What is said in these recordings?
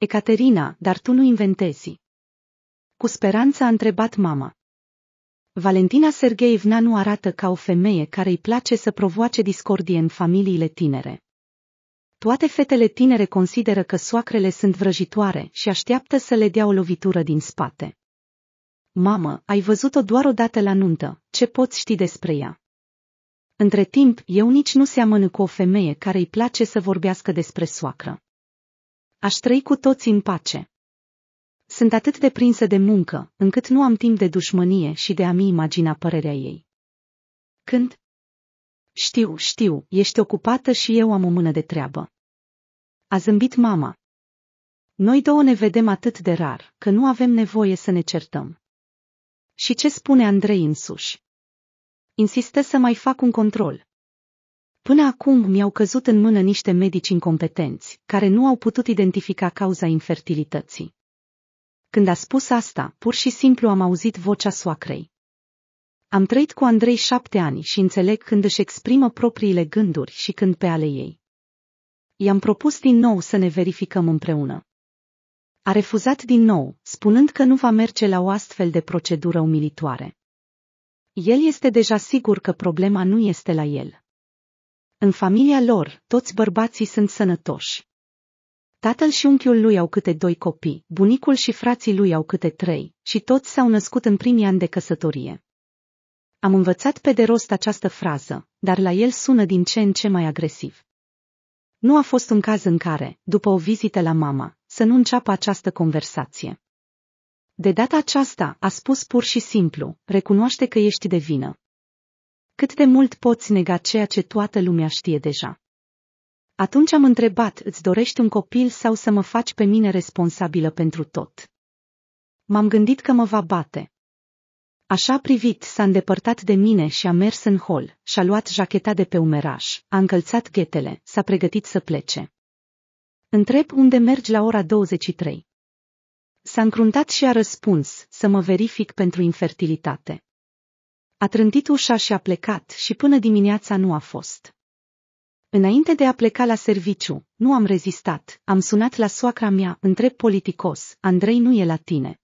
Ecaterina, dar tu nu inventezi. Cu speranță a întrebat mama. Valentina Sergeevna nu arată ca o femeie care îi place să provoace discordie în familiile tinere. Toate fetele tinere consideră că soacrele sunt vrăjitoare și așteaptă să le dea o lovitură din spate. Mamă, ai văzut-o doar o dată la nuntă, ce poți ști despre ea? Între timp, eu nici nu seamănă cu o femeie care îi place să vorbească despre soacră. Aș trăi cu toți în pace. Sunt atât de prinsă de muncă, încât nu am timp de dușmănie și de a-mi imagina părerea ei. Când? Știu, știu, ești ocupată și eu am o mână de treabă. A zâmbit mama. Noi două ne vedem atât de rar, că nu avem nevoie să ne certăm. Și ce spune Andrei însuși? Insistă să mai fac un control, Până acum mi-au căzut în mână niște medici incompetenți, care nu au putut identifica cauza infertilității. Când a spus asta, pur și simplu am auzit vocea soacrei. Am trăit cu Andrei șapte ani și înțeleg când își exprimă propriile gânduri și când pe ale ei. I-am propus din nou să ne verificăm împreună. A refuzat din nou, spunând că nu va merge la o astfel de procedură umilitoare. El este deja sigur că problema nu este la el. În familia lor, toți bărbații sunt sănătoși. Tatăl și unchiul lui au câte doi copii, bunicul și frații lui au câte trei, și toți s-au născut în primii ani de căsătorie. Am învățat pe de rost această frază, dar la el sună din ce în ce mai agresiv. Nu a fost un caz în care, după o vizită la mama, să nu înceapă această conversație. De data aceasta, a spus pur și simplu, recunoaște că ești de vină cât de mult poți nega ceea ce toată lumea știe deja. Atunci am întrebat, îți dorești un copil sau să mă faci pe mine responsabilă pentru tot? M-am gândit că mă va bate. Așa privit, s-a îndepărtat de mine și a mers în hol, și-a luat jacheta de pe umeraș, a încălțat ghetele, s-a pregătit să plece. Întreb unde mergi la ora 23. S-a încruntat și a răspuns, să mă verific pentru infertilitate. A trântit ușa și a plecat și până dimineața nu a fost. Înainte de a pleca la serviciu, nu am rezistat, am sunat la soacra mea, întreb politicos, Andrei nu e la tine.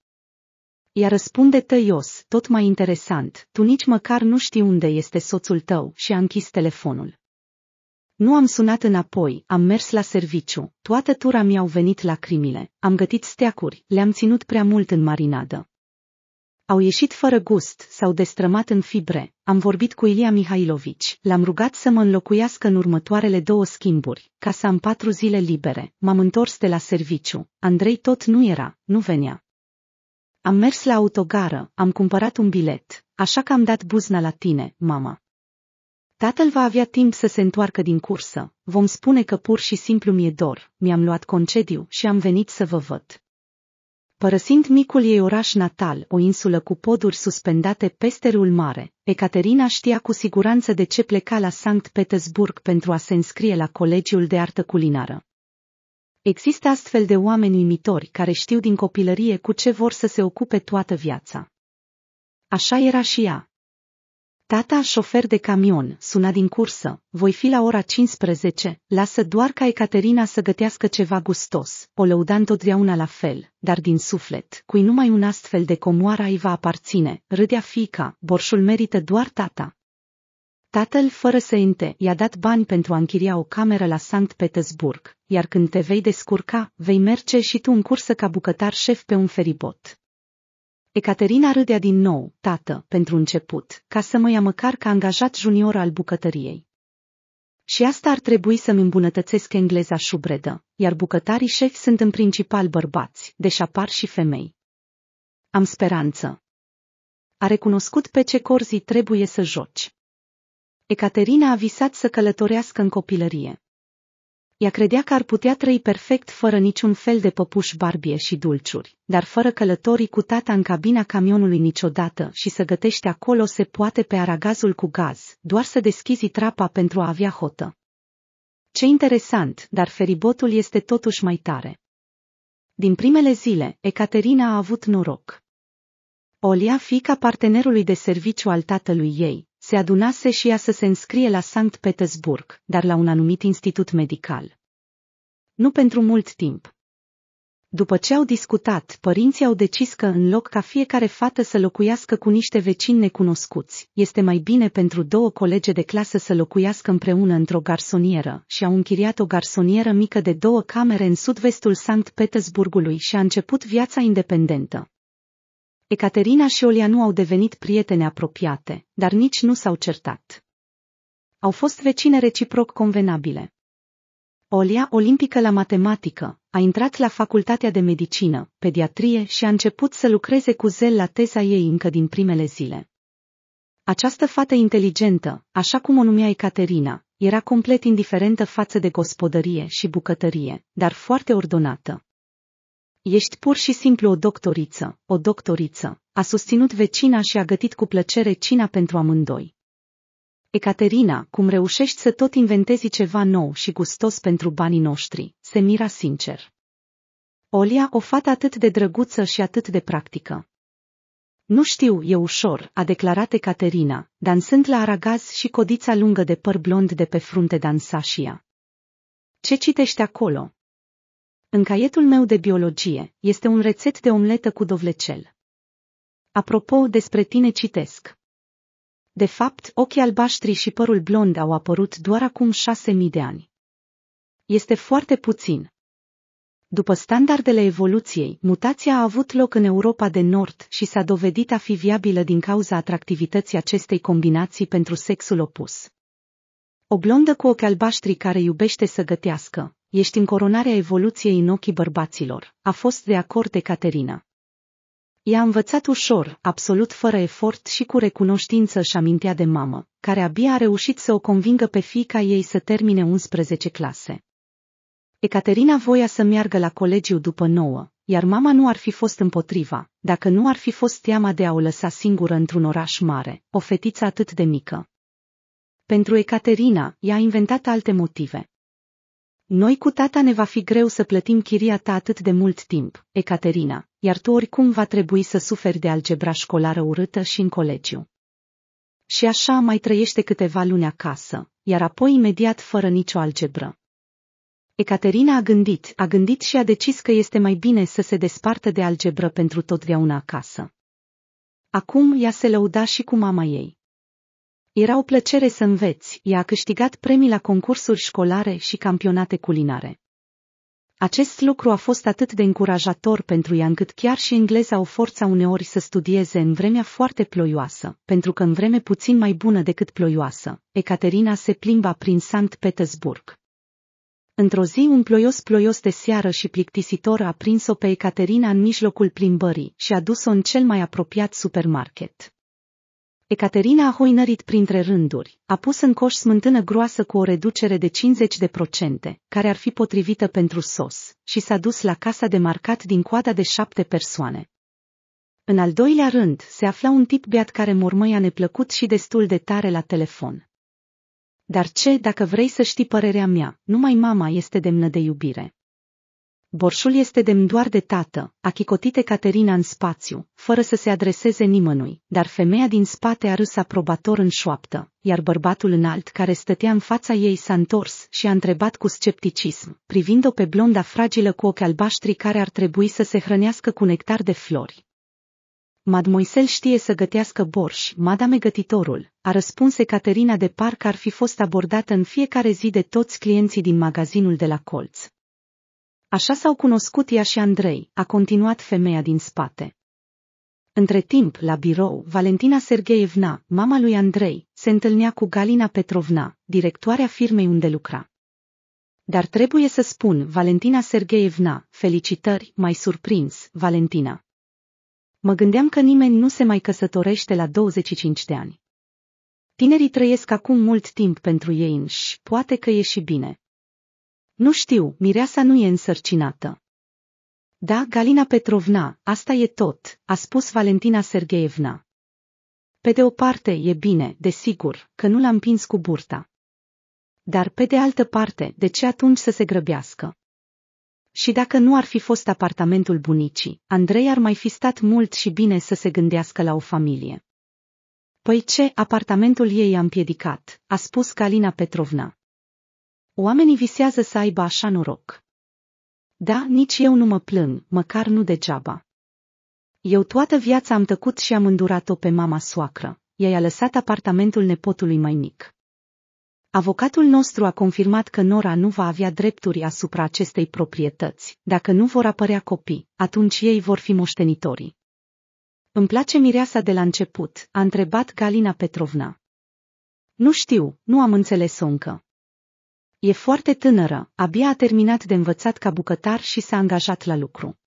Ea răspunde tăios, tot mai interesant, tu nici măcar nu știi unde este soțul tău și a închis telefonul. Nu am sunat înapoi, am mers la serviciu, toată tura mi-au venit lacrimile, am gătit steacuri, le-am ținut prea mult în marinadă. Au ieșit fără gust, s-au destrămat în fibre. Am vorbit cu Ilia Mihailovici. L-am rugat să mă înlocuiască în următoarele două schimburi, ca să am patru zile libere. M-am întors de la serviciu. Andrei tot nu era, nu venea. Am mers la autogară, am cumpărat un bilet, așa că am dat buzna la tine, mama. Tatăl va avea timp să se întoarcă din cursă. Vom spune că pur și simplu mi-e dor, mi-am luat concediu și am venit să vă văd. Părăsind micul ei oraș natal, o insulă cu poduri suspendate peste râul mare, Ecaterina știa cu siguranță de ce pleca la Sankt Petersburg pentru a se înscrie la Colegiul de Artă Culinară. Există astfel de oameni uimitori care știu din copilărie cu ce vor să se ocupe toată viața. Așa era și ea. Tata, șofer de camion, suna din cursă, voi fi la ora 15, lasă doar ca Ecaterina să gătească ceva gustos, o lăuda întotdeauna la fel, dar din suflet, cui numai un astfel de comoară îi va aparține, râdea fica, borșul merită doar tata. Tatăl, fără să ente, i-a dat bani pentru a închiria o cameră la Sankt Petersburg, iar când te vei descurca, vei merge și tu în cursă ca bucătar șef pe un feribot. Ecaterina râdea din nou, tată, pentru început, ca să mă ia măcar ca angajat junior al bucătăriei. Și asta ar trebui să-mi îmbunătățesc engleza șubredă, iar bucătarii șefi sunt în principal bărbați, deși apar și femei. Am speranță. A recunoscut pe ce corzii trebuie să joci. Ecaterina a visat să călătorească în copilărie. Ea credea că ar putea trăi perfect fără niciun fel de păpuși barbie și dulciuri, dar fără călătorii cu tata în cabina camionului niciodată și să gătește acolo se poate pe aragazul cu gaz, doar să deschizi trapa pentru a avea hotă. Ce interesant, dar feribotul este totuși mai tare. Din primele zile, Ecaterina a avut noroc. Olia, fica partenerului de serviciu al tatălui ei, se adunase și ea să se înscrie la Sankt Petersburg, dar la un anumit institut medical. Nu pentru mult timp. După ce au discutat, părinții au decis că în loc ca fiecare fată să locuiască cu niște vecini necunoscuți, este mai bine pentru două colege de clasă să locuiască împreună într-o garsonieră și au închiriat o garsonieră mică de două camere în sud-vestul Sankt Petersburgului și a început viața independentă. Ecaterina și Olia nu au devenit prietene apropiate, dar nici nu s-au certat. Au fost vecine reciproc convenabile. Olia, olimpică la matematică, a intrat la facultatea de medicină, pediatrie și a început să lucreze cu zel la teza ei încă din primele zile. Această fată inteligentă, așa cum o numea Ecaterina, era complet indiferentă față de gospodărie și bucătărie, dar foarte ordonată. Ești pur și simplu o doctoriță, o doctoriță, a susținut vecina și a gătit cu plăcere cina pentru amândoi. Ecaterina, cum reușești să tot inventezi ceva nou și gustos pentru banii noștri, se mira sincer. Olia o fată atât de drăguță și atât de practică. Nu știu, e ușor, a declarat Ecaterina, dansând la aragaz și codița lungă de păr blond de pe frunte dansa și ea. Ce citești acolo? În caietul meu de biologie, este un rețet de omletă cu dovlecel. Apropo, despre tine citesc. De fapt, ochii albaștri și părul blond au apărut doar acum șase mii de ani. Este foarte puțin. După standardele evoluției, mutația a avut loc în Europa de Nord și s-a dovedit a fi viabilă din cauza atractivității acestei combinații pentru sexul opus. O blondă cu ochi albaștri care iubește să gătească, ești încoronarea evoluției în ochii bărbaților, a fost de acord de Caterina. I-a învățat ușor, absolut fără efort și cu recunoștință și amintea de mamă, care abia a reușit să o convingă pe fica ei să termine 11 clase. Ecaterina voia să meargă la colegiu după nouă, iar mama nu ar fi fost împotriva, dacă nu ar fi fost teama de a o lăsa singură într-un oraș mare, o fetiță atât de mică. Pentru Ecaterina, i-a inventat alte motive. Noi cu tata ne va fi greu să plătim chiria ta atât de mult timp, Ecaterina, iar tu oricum va trebui să suferi de algebra școlară urâtă și în colegiu. Și așa mai trăiește câteva luni acasă, iar apoi imediat fără nicio algebră. Ecaterina a gândit, a gândit și a decis că este mai bine să se despartă de algebră pentru totdeauna acasă. Acum ea se lăuda și cu mama ei. Era o plăcere să înveți, ea a câștigat premii la concursuri școlare și campionate culinare. Acest lucru a fost atât de încurajator pentru ea încât chiar și engleza o forța uneori să studieze în vremea foarte ploioasă, pentru că în vreme puțin mai bună decât ploioasă, Ecaterina se plimba prin Sankt Petersburg. Într-o zi un ploios ploios de seară și plictisitor a prins-o pe Ecaterina în mijlocul plimbării și a dus-o în cel mai apropiat supermarket. Ecaterina a hoinărit printre rânduri, a pus în coș smântână groasă cu o reducere de 50%, care ar fi potrivită pentru sos, și s-a dus la casa de marcat din coada de șapte persoane. În al doilea rând, se afla un tip beat care mormăia neplăcut și destul de tare la telefon. Dar ce, dacă vrei să știi părerea mea, numai mama este demnă de iubire. Borșul este demn doar de tată, a chicotit Caterina în spațiu, fără să se adreseze nimănui, dar femeia din spate a râs aprobator în șoaptă, iar bărbatul înalt care stătea în fața ei s-a întors și a întrebat cu scepticism, privind-o pe blonda fragilă cu ochi albaștri care ar trebui să se hrănească cu nectar de flori. Mademoiselle știe să gătească borș, madame gătitorul, a răspuns Caterina de parcă ar fi fost abordată în fiecare zi de toți clienții din magazinul de la colț. Așa s-au cunoscut ea și Andrei, a continuat femeia din spate. Între timp, la birou, Valentina Sergeevna, mama lui Andrei, se întâlnea cu Galina Petrovna, directoarea firmei unde lucra. Dar trebuie să spun, Valentina Sergeevna, felicitări, mai surprins, Valentina. Mă gândeam că nimeni nu se mai căsătorește la 25 de ani. Tinerii trăiesc acum mult timp pentru ei înși, poate că e și bine. Nu știu, mireasa nu e însărcinată. Da, Galina Petrovna, asta e tot, a spus Valentina Sergeevna. Pe de o parte e bine, desigur, că nu l-a împins cu burta. Dar pe de altă parte, de ce atunci să se grăbească? Și dacă nu ar fi fost apartamentul bunicii, Andrei ar mai fi stat mult și bine să se gândească la o familie. Păi ce, apartamentul ei a împiedicat, a spus Galina Petrovna. Oamenii visează să aibă așa noroc. Da, nici eu nu mă plâng, măcar nu degeaba. Eu toată viața am tăcut și am îndurat-o pe mama soacră. Ea i-a lăsat apartamentul nepotului mai mic. Avocatul nostru a confirmat că Nora nu va avea drepturi asupra acestei proprietăți. Dacă nu vor apărea copii, atunci ei vor fi moștenitorii. Îmi place mireasa de la început, a întrebat Galina Petrovna. Nu știu, nu am înțeles-o încă. E foarte tânără, abia a terminat de învățat ca bucătar și s-a angajat la lucru.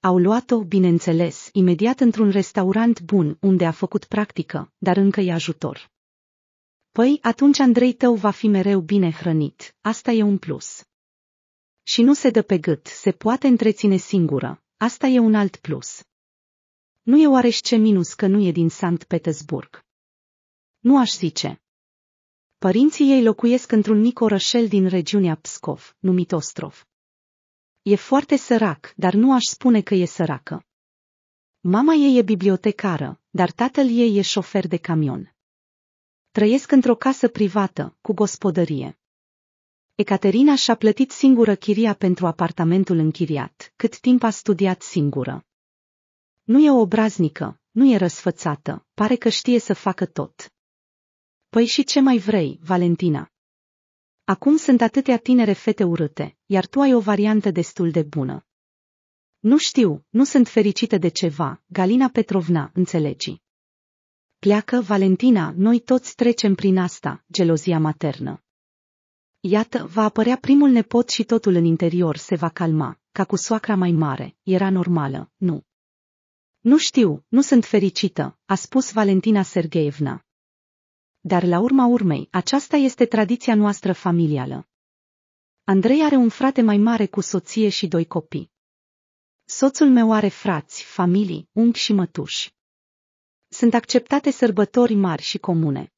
Au luat-o, bineînțeles, imediat într-un restaurant bun unde a făcut practică, dar încă e ajutor. Păi, atunci Andrei tău va fi mereu bine hrănit, asta e un plus. Și nu se dă pe gât, se poate întreține singură, asta e un alt plus. Nu e oareși ce minus că nu e din Sankt Petersburg. Nu aș zice. Părinții ei locuiesc într-un mic orășel din regiunea Pskov, numit Ostrov. E foarte sărac, dar nu aș spune că e săracă. Mama ei e bibliotecară, dar tatăl ei e șofer de camion. Trăiesc într-o casă privată, cu gospodărie. Ecaterina și-a plătit singură chiria pentru apartamentul închiriat, cât timp a studiat singură. Nu e obraznică, nu e răsfățată, pare că știe să facă tot. Păi și ce mai vrei, Valentina? Acum sunt atâtea tinere fete urâte, iar tu ai o variantă destul de bună. Nu știu, nu sunt fericită de ceva, Galina Petrovna, înțelegi. Pleacă, Valentina, noi toți trecem prin asta, gelozia maternă. Iată, va apărea primul nepot și totul în interior se va calma, ca cu soacra mai mare, era normală, nu. Nu știu, nu sunt fericită, a spus Valentina Sergeevna. Dar la urma urmei, aceasta este tradiția noastră familială. Andrei are un frate mai mare cu soție și doi copii. Soțul meu are frați, familii, unchi și mătuși. Sunt acceptate sărbători mari și comune.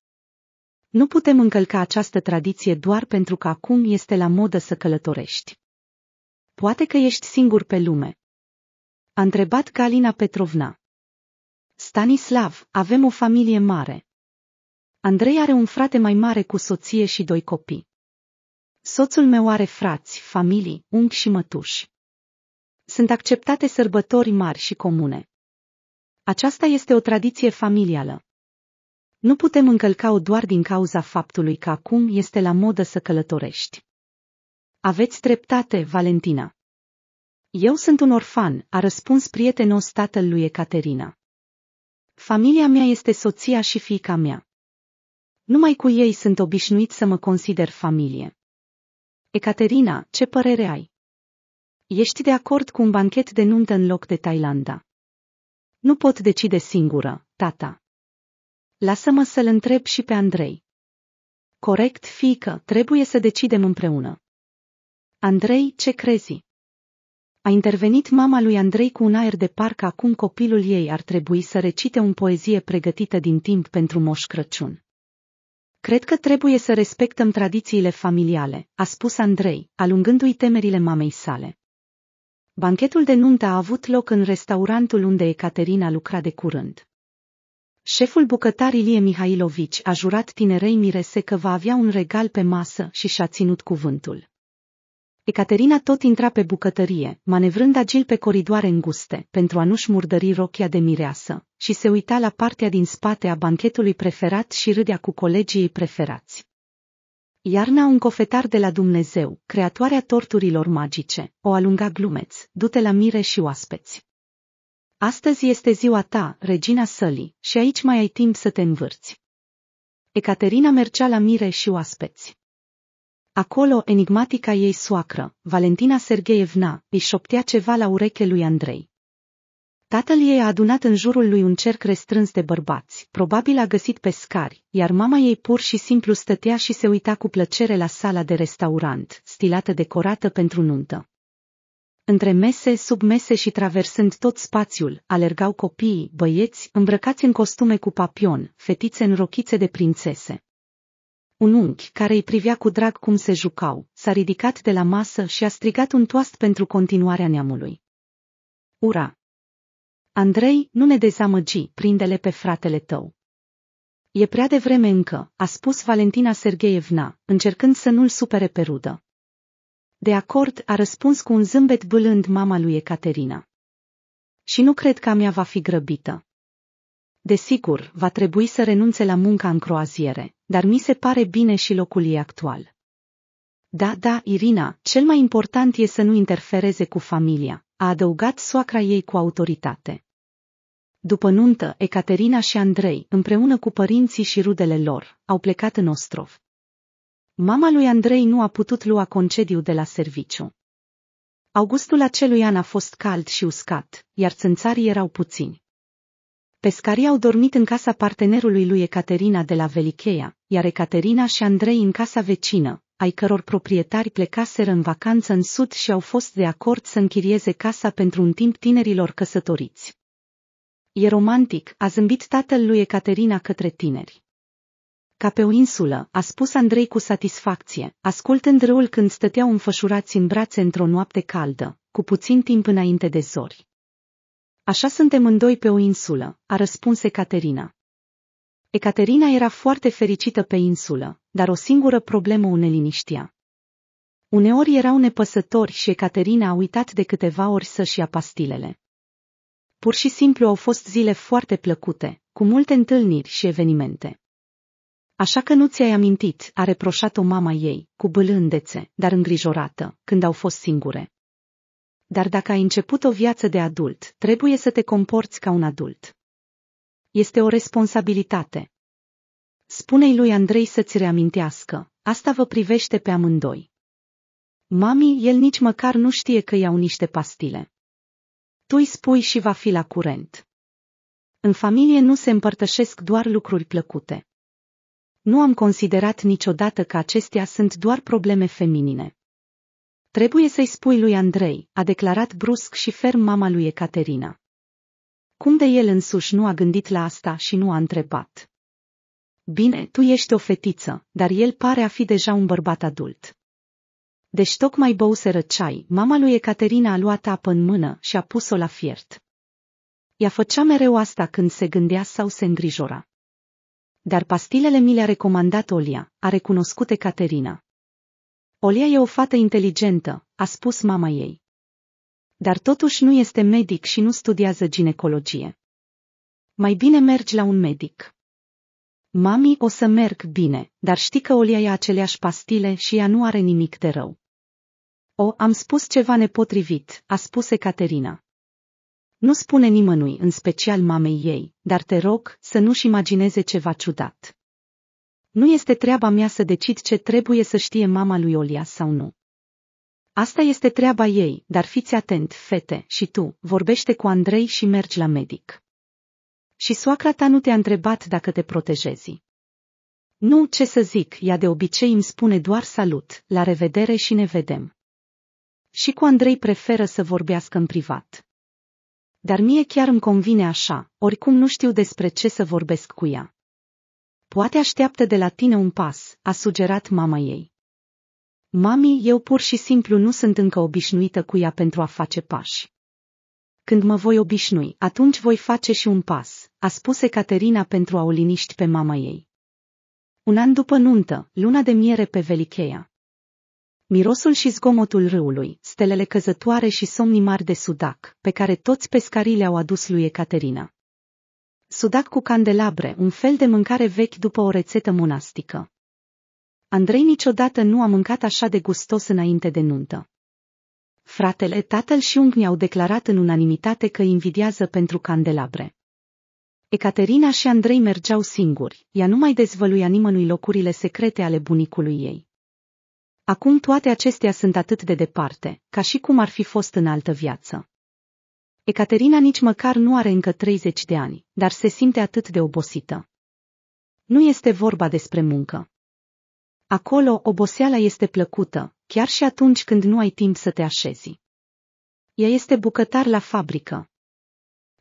Nu putem încălca această tradiție doar pentru că acum este la modă să călătorești. Poate că ești singur pe lume. A întrebat Galina Petrovna. Stanislav, avem o familie mare. Andrei are un frate mai mare cu soție și doi copii. Soțul meu are frați, familii, unchi și mătuși. Sunt acceptate sărbători mari și comune. Aceasta este o tradiție familială. Nu putem încălca-o doar din cauza faptului că acum este la modă să călătorești. Aveți dreptate, Valentina. Eu sunt un orfan, a răspuns prietenul tatălui Ecaterina. Familia mea este soția și fiica mea. Numai cu ei sunt obișnuit să mă consider familie. Ecaterina, ce părere ai? Ești de acord cu un banchet de nuntă în loc de Thailanda? Nu pot decide singură, tata. Lasă-mă să-l întreb și pe Andrei. Corect, fică, trebuie să decidem împreună. Andrei, ce crezi? A intervenit mama lui Andrei cu un aer de parcă acum copilul ei ar trebui să recite un poezie pregătită din timp pentru Moș Crăciun. Cred că trebuie să respectăm tradițiile familiale, a spus Andrei, alungându-i temerile mamei sale. Banchetul de nuntă a avut loc în restaurantul unde Ecaterina lucra de curând. Șeful bucătar Ilie Mihailovici a jurat tinerei mirese că va avea un regal pe masă și și-a ținut cuvântul. Ecaterina tot intra pe bucătărie, manevrând agil pe coridoare înguste, pentru a nu-și murdări rochia de mireasă, și se uita la partea din spate a banchetului preferat și râdea cu colegii preferați. Iarna un cofetar de la Dumnezeu, creatoarea torturilor magice, o alunga glumeț, du-te la mire și oaspeți. Astăzi este ziua ta, regina sălii, și aici mai ai timp să te învârți. Ecaterina mergea la mire și oaspeți. Acolo, enigmatica ei soacră, Valentina Sergeevna, îi șoptea ceva la ureche lui Andrei. Tatăl ei a adunat în jurul lui un cerc restrâns de bărbați, probabil a găsit pescari, iar mama ei pur și simplu stătea și se uita cu plăcere la sala de restaurant, stilată decorată pentru nuntă. Între mese, sub mese și traversând tot spațiul, alergau copiii, băieți, îmbrăcați în costume cu papion, fetițe în rochițe de prințese un unchi care îi privea cu drag cum se jucau, s-a ridicat de la masă și a strigat un toast pentru continuarea neamului. Ura! Andrei, nu ne dezamăgi, prindele pe fratele tău. E prea devreme încă, a spus Valentina Sergeevna, încercând să nu-l supere pe rudă. De acord, a răspuns cu un zâmbet bâlând mama lui Ecaterina. Și nu cred că a mea va fi grăbită. Desigur, va trebui să renunțe la munca în croaziere, dar mi se pare bine și locul ei actual. Da, da, Irina, cel mai important e să nu interfereze cu familia, a adăugat soacra ei cu autoritate. După nuntă, Ecaterina și Andrei, împreună cu părinții și rudele lor, au plecat în Ostrov. Mama lui Andrei nu a putut lua concediu de la serviciu. Augustul acelui an a fost cald și uscat, iar țânțarii erau puțini. Pescarii au dormit în casa partenerului lui Ecaterina de la Velicheia, iar Ecaterina și Andrei în casa vecină, ai căror proprietari plecaseră în vacanță în sud și au fost de acord să închirieze casa pentru un timp tinerilor căsătoriți. E romantic, a zâmbit tatăl lui Ecaterina către tineri. Ca pe o insulă, a spus Andrei cu satisfacție, ascultând râul când stăteau înfășurați în brațe într-o noapte caldă, cu puțin timp înainte de zori. Așa suntem îndoi pe o insulă, a răspuns Ecaterina. Ecaterina era foarte fericită pe insulă, dar o singură problemă o neliniștea. Uneori erau nepăsători și Ecaterina a uitat de câteva ori să-și ia pastilele. Pur și simplu au fost zile foarte plăcute, cu multe întâlniri și evenimente. Așa că nu ți-ai amintit, a reproșat-o mama ei, cu bâlândețe, dar îngrijorată, când au fost singure. Dar dacă ai început o viață de adult, trebuie să te comporți ca un adult este o responsabilitate. Spune-i lui Andrei să-ți reamintească, asta vă privește pe amândoi. Mami, el nici măcar nu știe că iau niște pastile. Tu îi spui și va fi la curent. În familie nu se împărtășesc doar lucruri plăcute. Nu am considerat niciodată că acestea sunt doar probleme feminine. Trebuie să-i spui lui Andrei, a declarat brusc și ferm mama lui Ecaterina cum de el însuși nu a gândit la asta și nu a întrebat. Bine, tu ești o fetiță, dar el pare a fi deja un bărbat adult. Deci tocmai băuseră ceai, mama lui Ecaterina a luat apă în mână și a pus-o la fiert. Ea făcea mereu asta când se gândea sau se îngrijora. Dar pastilele mi le-a recomandat Olia, a recunoscut Ecaterina. Olia e o fată inteligentă, a spus mama ei. Dar totuși nu este medic și nu studiază ginecologie. Mai bine mergi la un medic. Mami, o să merg bine, dar știi că Olia e aceleași pastile și ea nu are nimic de rău. O, am spus ceva nepotrivit, a spus Ecaterina. Nu spune nimănui, în special mamei ei, dar te rog să nu-și imagineze ceva ciudat. Nu este treaba mea să decid ce trebuie să știe mama lui Olia sau nu. Asta este treaba ei, dar fiți atent, fete, și tu, vorbește cu Andrei și mergi la medic. Și soacra ta nu te-a întrebat dacă te protejezi. Nu, ce să zic, ea de obicei îmi spune doar salut, la revedere și ne vedem. Și cu Andrei preferă să vorbească în privat. Dar mie chiar îmi convine așa, oricum nu știu despre ce să vorbesc cu ea. Poate așteaptă de la tine un pas, a sugerat mama ei. Mami, eu pur și simplu nu sunt încă obișnuită cu ea pentru a face pași. Când mă voi obișnui, atunci voi face și un pas, a spus Ecaterina pentru a o liniști pe mama ei. Un an după nuntă, luna de miere pe Velicheia. Mirosul și zgomotul râului, stelele căzătoare și somnii mari de sudac, pe care toți pescarii le-au adus lui Ecaterina. Sudac cu candelabre, un fel de mâncare vechi după o rețetă monastică. Andrei niciodată nu a mâncat așa de gustos înainte de nuntă. Fratele, tatăl și unchi mi-au declarat în unanimitate că invidiază pentru candelabre. Ecaterina și Andrei mergeau singuri, ea nu mai dezvăluia nimănui locurile secrete ale bunicului ei. Acum toate acestea sunt atât de departe, ca și cum ar fi fost în altă viață. Ecaterina nici măcar nu are încă 30 de ani, dar se simte atât de obosită. Nu este vorba despre muncă. Acolo oboseala este plăcută, chiar și atunci când nu ai timp să te așezi. Ea este bucătar la fabrică.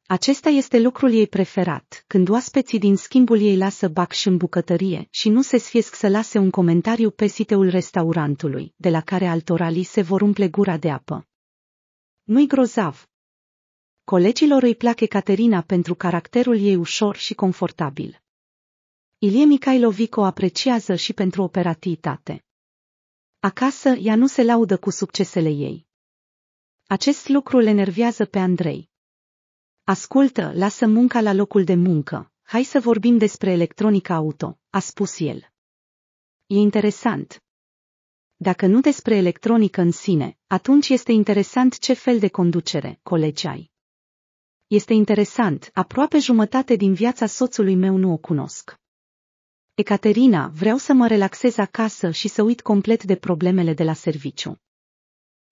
Acesta este lucrul ei preferat, când oaspeții din schimbul ei lasă bac și în bucătărie și nu se sfiesc să lase un comentariu pe siteul restaurantului, de la care altora li se vor umple gura de apă. Nu-i grozav. Colegilor îi place Caterina pentru caracterul ei ușor și confortabil. Ilie Mikhailovic o apreciază și pentru operativitate. Acasă, ea nu se laudă cu succesele ei. Acest lucru le nervează pe Andrei. Ascultă, lasă munca la locul de muncă, hai să vorbim despre electronica auto, a spus el. E interesant. Dacă nu despre electronică în sine, atunci este interesant ce fel de conducere, colegi ai. Este interesant, aproape jumătate din viața soțului meu nu o cunosc. Ecaterina, vreau să mă relaxez acasă și să uit complet de problemele de la serviciu.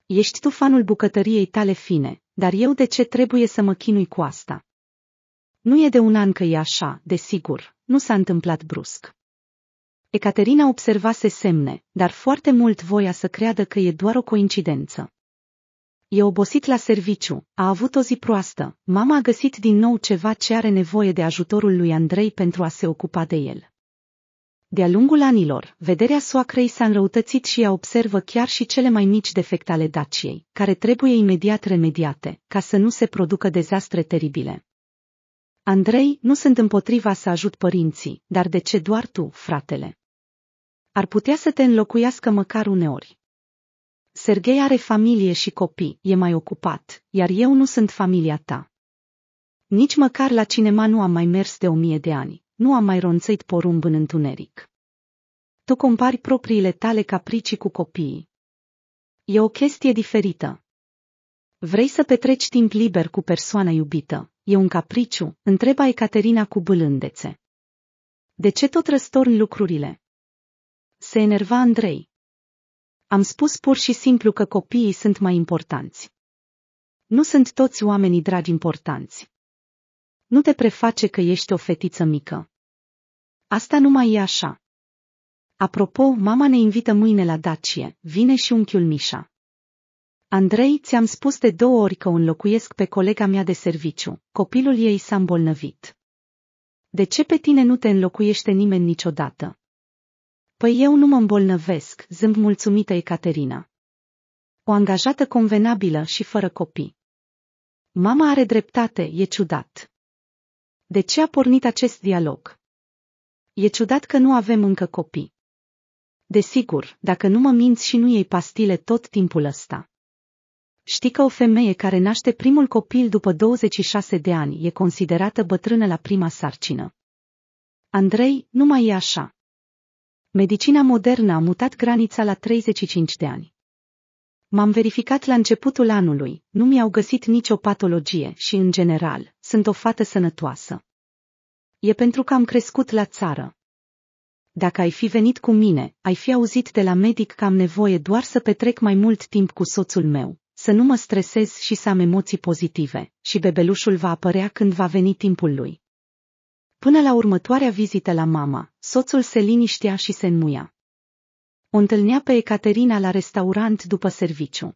Ești tu fanul bucătăriei tale fine, dar eu de ce trebuie să mă chinui cu asta? Nu e de un an că e așa, desigur, nu s-a întâmplat brusc. Ecaterina observase semne, dar foarte mult voia să creadă că e doar o coincidență. E obosit la serviciu, a avut o zi proastă, mama a găsit din nou ceva ce are nevoie de ajutorul lui Andrei pentru a se ocupa de el. De-a lungul anilor, vederea soacrei s-a înrăutățit și ea observă chiar și cele mai mici defecte ale Daciei, care trebuie imediat remediate, ca să nu se producă dezastre teribile. Andrei, nu sunt împotriva să ajut părinții, dar de ce doar tu, fratele? Ar putea să te înlocuiască măcar uneori. Serghei are familie și copii, e mai ocupat, iar eu nu sunt familia ta. Nici măcar la cinema nu am mai mers de o mie de ani nu am mai ronțăit porumb în întuneric. Tu compari propriile tale capricii cu copiii. E o chestie diferită. Vrei să petreci timp liber cu persoana iubită, e un capriciu, întreba Ecaterina cu bâlândețe. De ce tot răstorni lucrurile? Se enerva Andrei. Am spus pur și simplu că copiii sunt mai importanți. Nu sunt toți oamenii dragi importanți nu te preface că ești o fetiță mică. Asta nu mai e așa. Apropo, mama ne invită mâine la Dacie, vine și unchiul Mișa. Andrei, ți-am spus de două ori că înlocuiesc pe colega mea de serviciu, copilul ei s-a îmbolnăvit. De ce pe tine nu te înlocuiește nimeni niciodată? Păi eu nu mă îmbolnăvesc, zâmb mulțumită Ecaterina. O angajată convenabilă și fără copii. Mama are dreptate, e ciudat. De ce a pornit acest dialog? E ciudat că nu avem încă copii. Desigur, dacă nu mă minți și nu iei pastile tot timpul ăsta. Știi că o femeie care naște primul copil după 26 de ani e considerată bătrână la prima sarcină. Andrei, nu mai e așa. Medicina modernă a mutat granița la 35 de ani. M-am verificat la începutul anului, nu mi-au găsit nicio patologie și, în general, sunt o fată sănătoasă. E pentru că am crescut la țară. Dacă ai fi venit cu mine, ai fi auzit de la medic că am nevoie doar să petrec mai mult timp cu soțul meu, să nu mă stresez și să am emoții pozitive, și bebelușul va apărea când va veni timpul lui. Până la următoarea vizită la mama, soțul se liniștea și se înmuia. O întâlnea pe Ecaterina la restaurant după serviciu.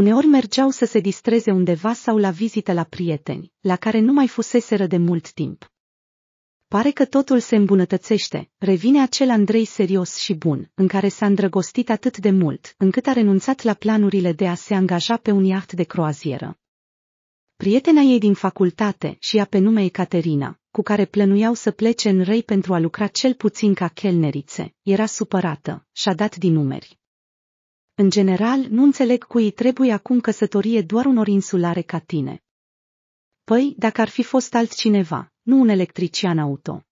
Uneori mergeau să se distreze undeva sau la vizite la prieteni, la care nu mai fuseseră de mult timp. Pare că totul se îmbunătățește, revine acel Andrei serios și bun, în care s-a îndrăgostit atât de mult, încât a renunțat la planurile de a se angaja pe un iaht de croazieră. Prietena ei din facultate și a pe nume Ecaterina, cu care plănuiau să plece în rei pentru a lucra cel puțin ca chelnerițe, era supărată și-a dat din numeri. În general, nu înțeleg cui trebuie acum căsătorie doar unor insulare ca tine. Păi, dacă ar fi fost altcineva, nu un electrician auto.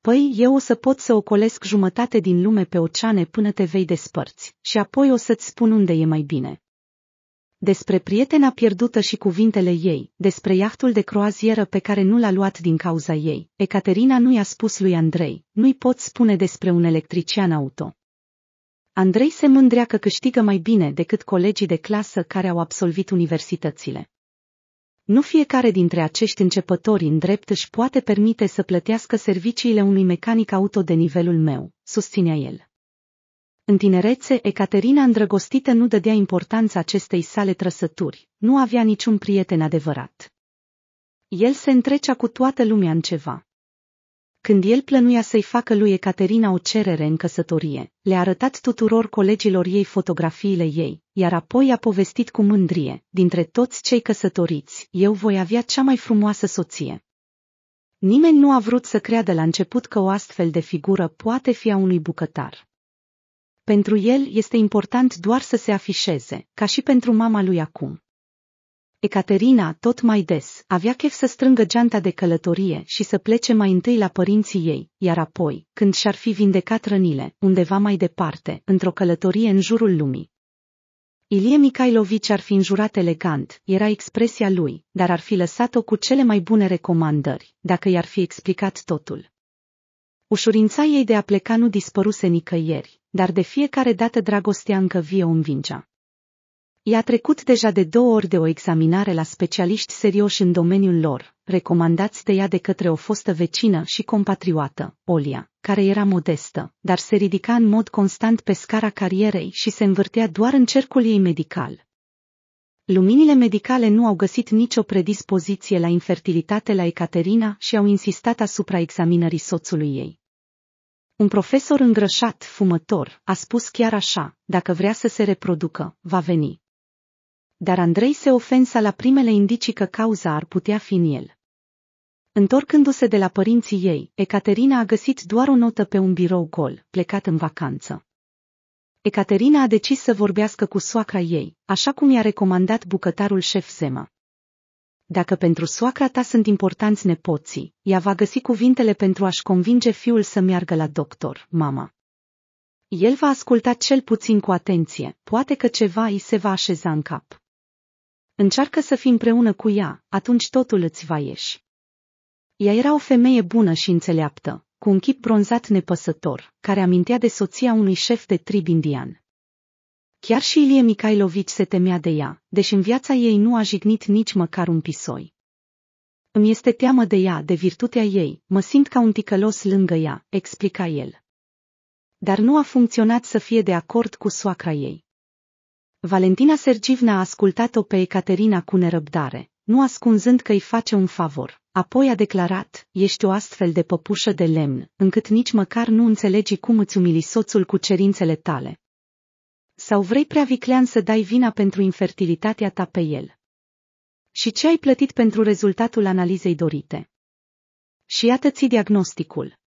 Păi, eu o să pot să ocolesc jumătate din lume pe oceane până te vei despărți și apoi o să-ți spun unde e mai bine. Despre prietena pierdută și cuvintele ei, despre iahtul de croazieră pe care nu l-a luat din cauza ei, Ecaterina nu i-a spus lui Andrei, nu-i pot spune despre un electrician auto. Andrei se mândrea că câștigă mai bine decât colegii de clasă care au absolvit universitățile. Nu fiecare dintre acești începători în drept își poate permite să plătească serviciile unui mecanic auto de nivelul meu, susținea el. În tinerețe, Ecaterina îndrăgostită nu dădea importanța acestei sale trăsături, nu avea niciun prieten adevărat. El se întrecea cu toată lumea în ceva. Când el plănuia să-i facă lui Ecaterina o cerere în căsătorie, le-a arătat tuturor colegilor ei fotografiile ei, iar apoi a povestit cu mândrie, dintre toți cei căsătoriți, eu voi avea cea mai frumoasă soție. Nimeni nu a vrut să creadă la început că o astfel de figură poate fi a unui bucătar. Pentru el este important doar să se afișeze, ca și pentru mama lui acum. Ecaterina, tot mai des, avea chef să strângă geanta de călătorie și să plece mai întâi la părinții ei, iar apoi, când și-ar fi vindecat rănile, undeva mai departe, într-o călătorie în jurul lumii. Ilie Mikhailovici ar fi înjurat elegant, era expresia lui, dar ar fi lăsat-o cu cele mai bune recomandări, dacă i-ar fi explicat totul. Ușurința ei de a pleca nu dispăruse nicăieri, dar de fiecare dată dragostea încă vie o învingea. I-a trecut deja de două ori de o examinare la specialiști serioși în domeniul lor, recomandați de ea de către o fostă vecină și compatrioată, Olia, care era modestă, dar se ridica în mod constant pe scara carierei și se învârtea doar în cercul ei medical. Luminile medicale nu au găsit nicio predispoziție la infertilitate la Ecaterina și au insistat asupra examinării soțului ei. Un profesor îngrășat, fumător, a spus chiar așa, dacă vrea să se reproducă, va veni dar Andrei se ofensa la primele indicii că cauza ar putea fi în el. Întorcându-se de la părinții ei, Ecaterina a găsit doar o notă pe un birou gol, plecat în vacanță. Ecaterina a decis să vorbească cu soacra ei, așa cum i-a recomandat bucătarul șef Zema. Dacă pentru soacra ta sunt importanți nepoții, ea va găsi cuvintele pentru a-și convinge fiul să meargă la doctor, mama. El va asculta cel puțin cu atenție, poate că ceva îi se va așeza în cap. Încearcă să fii împreună cu ea, atunci totul îți va ieși. Ea era o femeie bună și înțeleaptă, cu un chip bronzat nepăsător, care amintea de soția unui șef de trib indian. Chiar și Ilie Mikhailovici se temea de ea, deși în viața ei nu a jignit nici măcar un pisoi. Îmi este teamă de ea, de virtutea ei, mă simt ca un ticălos lângă ea, explica el. Dar nu a funcționat să fie de acord cu soacra ei. Valentina Sergivna a ascultat-o pe Ecaterina cu nerăbdare, nu ascunzând că îi face un favor. Apoi a declarat, ești o astfel de păpușă de lemn, încât nici măcar nu înțelegi cum îți umili soțul cu cerințele tale. Sau vrei prea viclean să dai vina pentru infertilitatea ta pe el? Și ce ai plătit pentru rezultatul analizei dorite? Și iată-ți diagnosticul.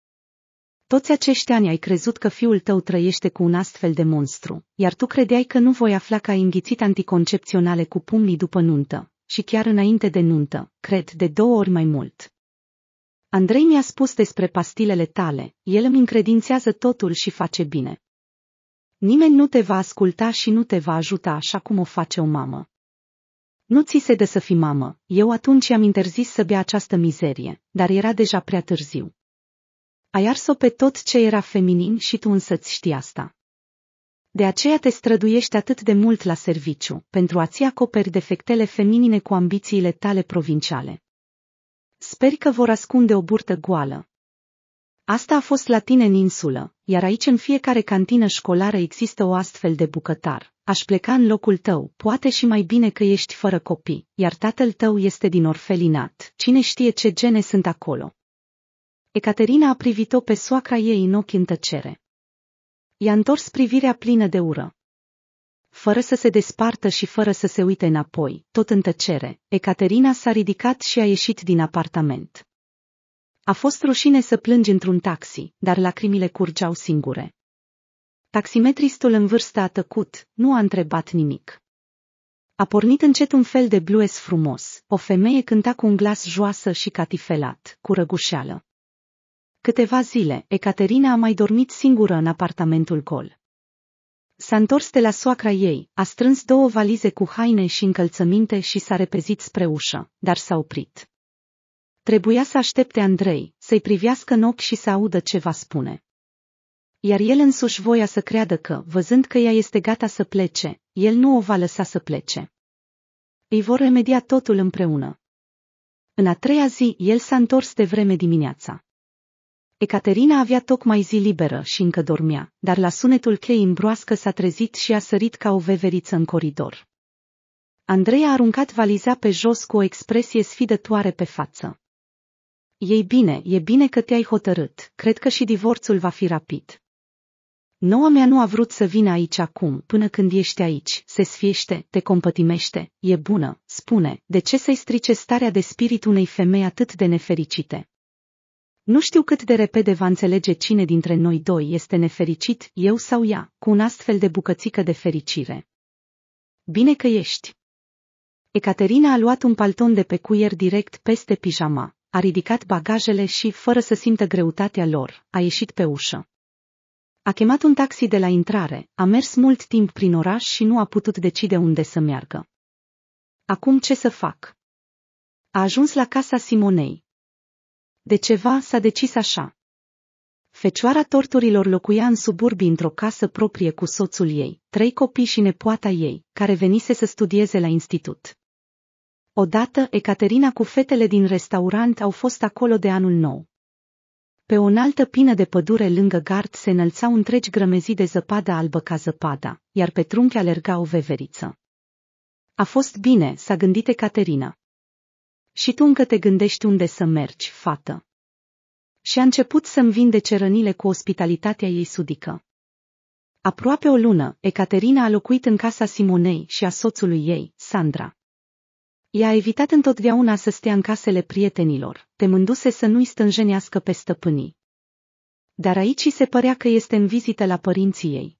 Toți acești ani ai crezut că fiul tău trăiește cu un astfel de monstru, iar tu credeai că nu voi afla că ai înghițit anticoncepționale cu pumnii după nuntă, și chiar înainte de nuntă, cred de două ori mai mult. Andrei mi-a spus despre pastilele tale, el îmi încredințează totul și face bine. Nimeni nu te va asculta și nu te va ajuta așa cum o face o mamă. Nu ți se dă să fii mamă, eu atunci am interzis să bea această mizerie, dar era deja prea târziu ai ars-o pe tot ce era feminin și tu însă-ți știi asta. De aceea te străduiești atât de mult la serviciu, pentru a-ți acoperi defectele feminine cu ambițiile tale provinciale. Sper că vor ascunde o burtă goală. Asta a fost la tine în insulă, iar aici în fiecare cantină școlară există o astfel de bucătar. Aș pleca în locul tău, poate și mai bine că ești fără copii, iar tatăl tău este din orfelinat. Cine știe ce gene sunt acolo? Ecaterina a privit-o pe soacra ei în ochi în tăcere. I-a întors privirea plină de ură. Fără să se despartă și fără să se uite înapoi, tot în tăcere, Ecaterina s-a ridicat și a ieșit din apartament. A fost rușine să plângi într-un taxi, dar lacrimile curgeau singure. Taximetristul în vârstă a tăcut, nu a întrebat nimic. A pornit încet un fel de blues frumos, o femeie cânta cu un glas joasă și catifelat, cu răgușeală. Câteva zile, Ecaterina a mai dormit singură în apartamentul col. S-a întors de la soacra ei, a strâns două valize cu haine și încălțăminte și s-a repezit spre ușă, dar s-a oprit. Trebuia să aștepte Andrei, să-i privească în ochi și să audă ce va spune. Iar el însuși voia să creadă că, văzând că ea este gata să plece, el nu o va lăsa să plece. Îi vor remedia totul împreună. În a treia zi, el s-a întors de vreme dimineața. Ecaterina avea tocmai zi liberă și încă dormea, dar la sunetul cheii în broască s-a trezit și a sărit ca o veveriță în coridor. Andreea a aruncat valiza pe jos cu o expresie sfidătoare pe față. Ei bine, e bine că te-ai hotărât, cred că și divorțul va fi rapid. Noua mea nu a vrut să vină aici acum, până când ești aici, se sfiește, te compătimește, e bună, spune, de ce să-i strice starea de spirit unei femei atât de nefericite? Nu știu cât de repede va înțelege cine dintre noi doi este nefericit, eu sau ea, cu un astfel de bucățică de fericire. Bine că ești! Ecaterina a luat un palton de pe cuier direct peste pijama, a ridicat bagajele și, fără să simtă greutatea lor, a ieșit pe ușă. A chemat un taxi de la intrare, a mers mult timp prin oraș și nu a putut decide unde să meargă. Acum ce să fac? A ajuns la casa Simonei, de ceva s-a decis așa. Fecioara torturilor locuia în suburbii într-o casă proprie cu soțul ei, trei copii și nepoata ei, care venise să studieze la institut. Odată, Ecaterina cu fetele din restaurant au fost acolo de anul nou. Pe o înaltă pină de pădure lângă gard se înălțau întregi grămezii de zăpadă albă ca zăpada, iar pe trunchi alerga o veveriță. A fost bine, s-a gândit Ecaterina. Și tu încă te gândești unde să mergi, fată. Și a început să-mi vindece rănile cu ospitalitatea ei sudică. Aproape o lună, Ecaterina a locuit în casa Simonei și a soțului ei, Sandra. Ea a evitat întotdeauna să stea în casele prietenilor, temându-se să nu-i stânjenească pe stăpânii. Dar aici îi se părea că este în vizită la părinții ei.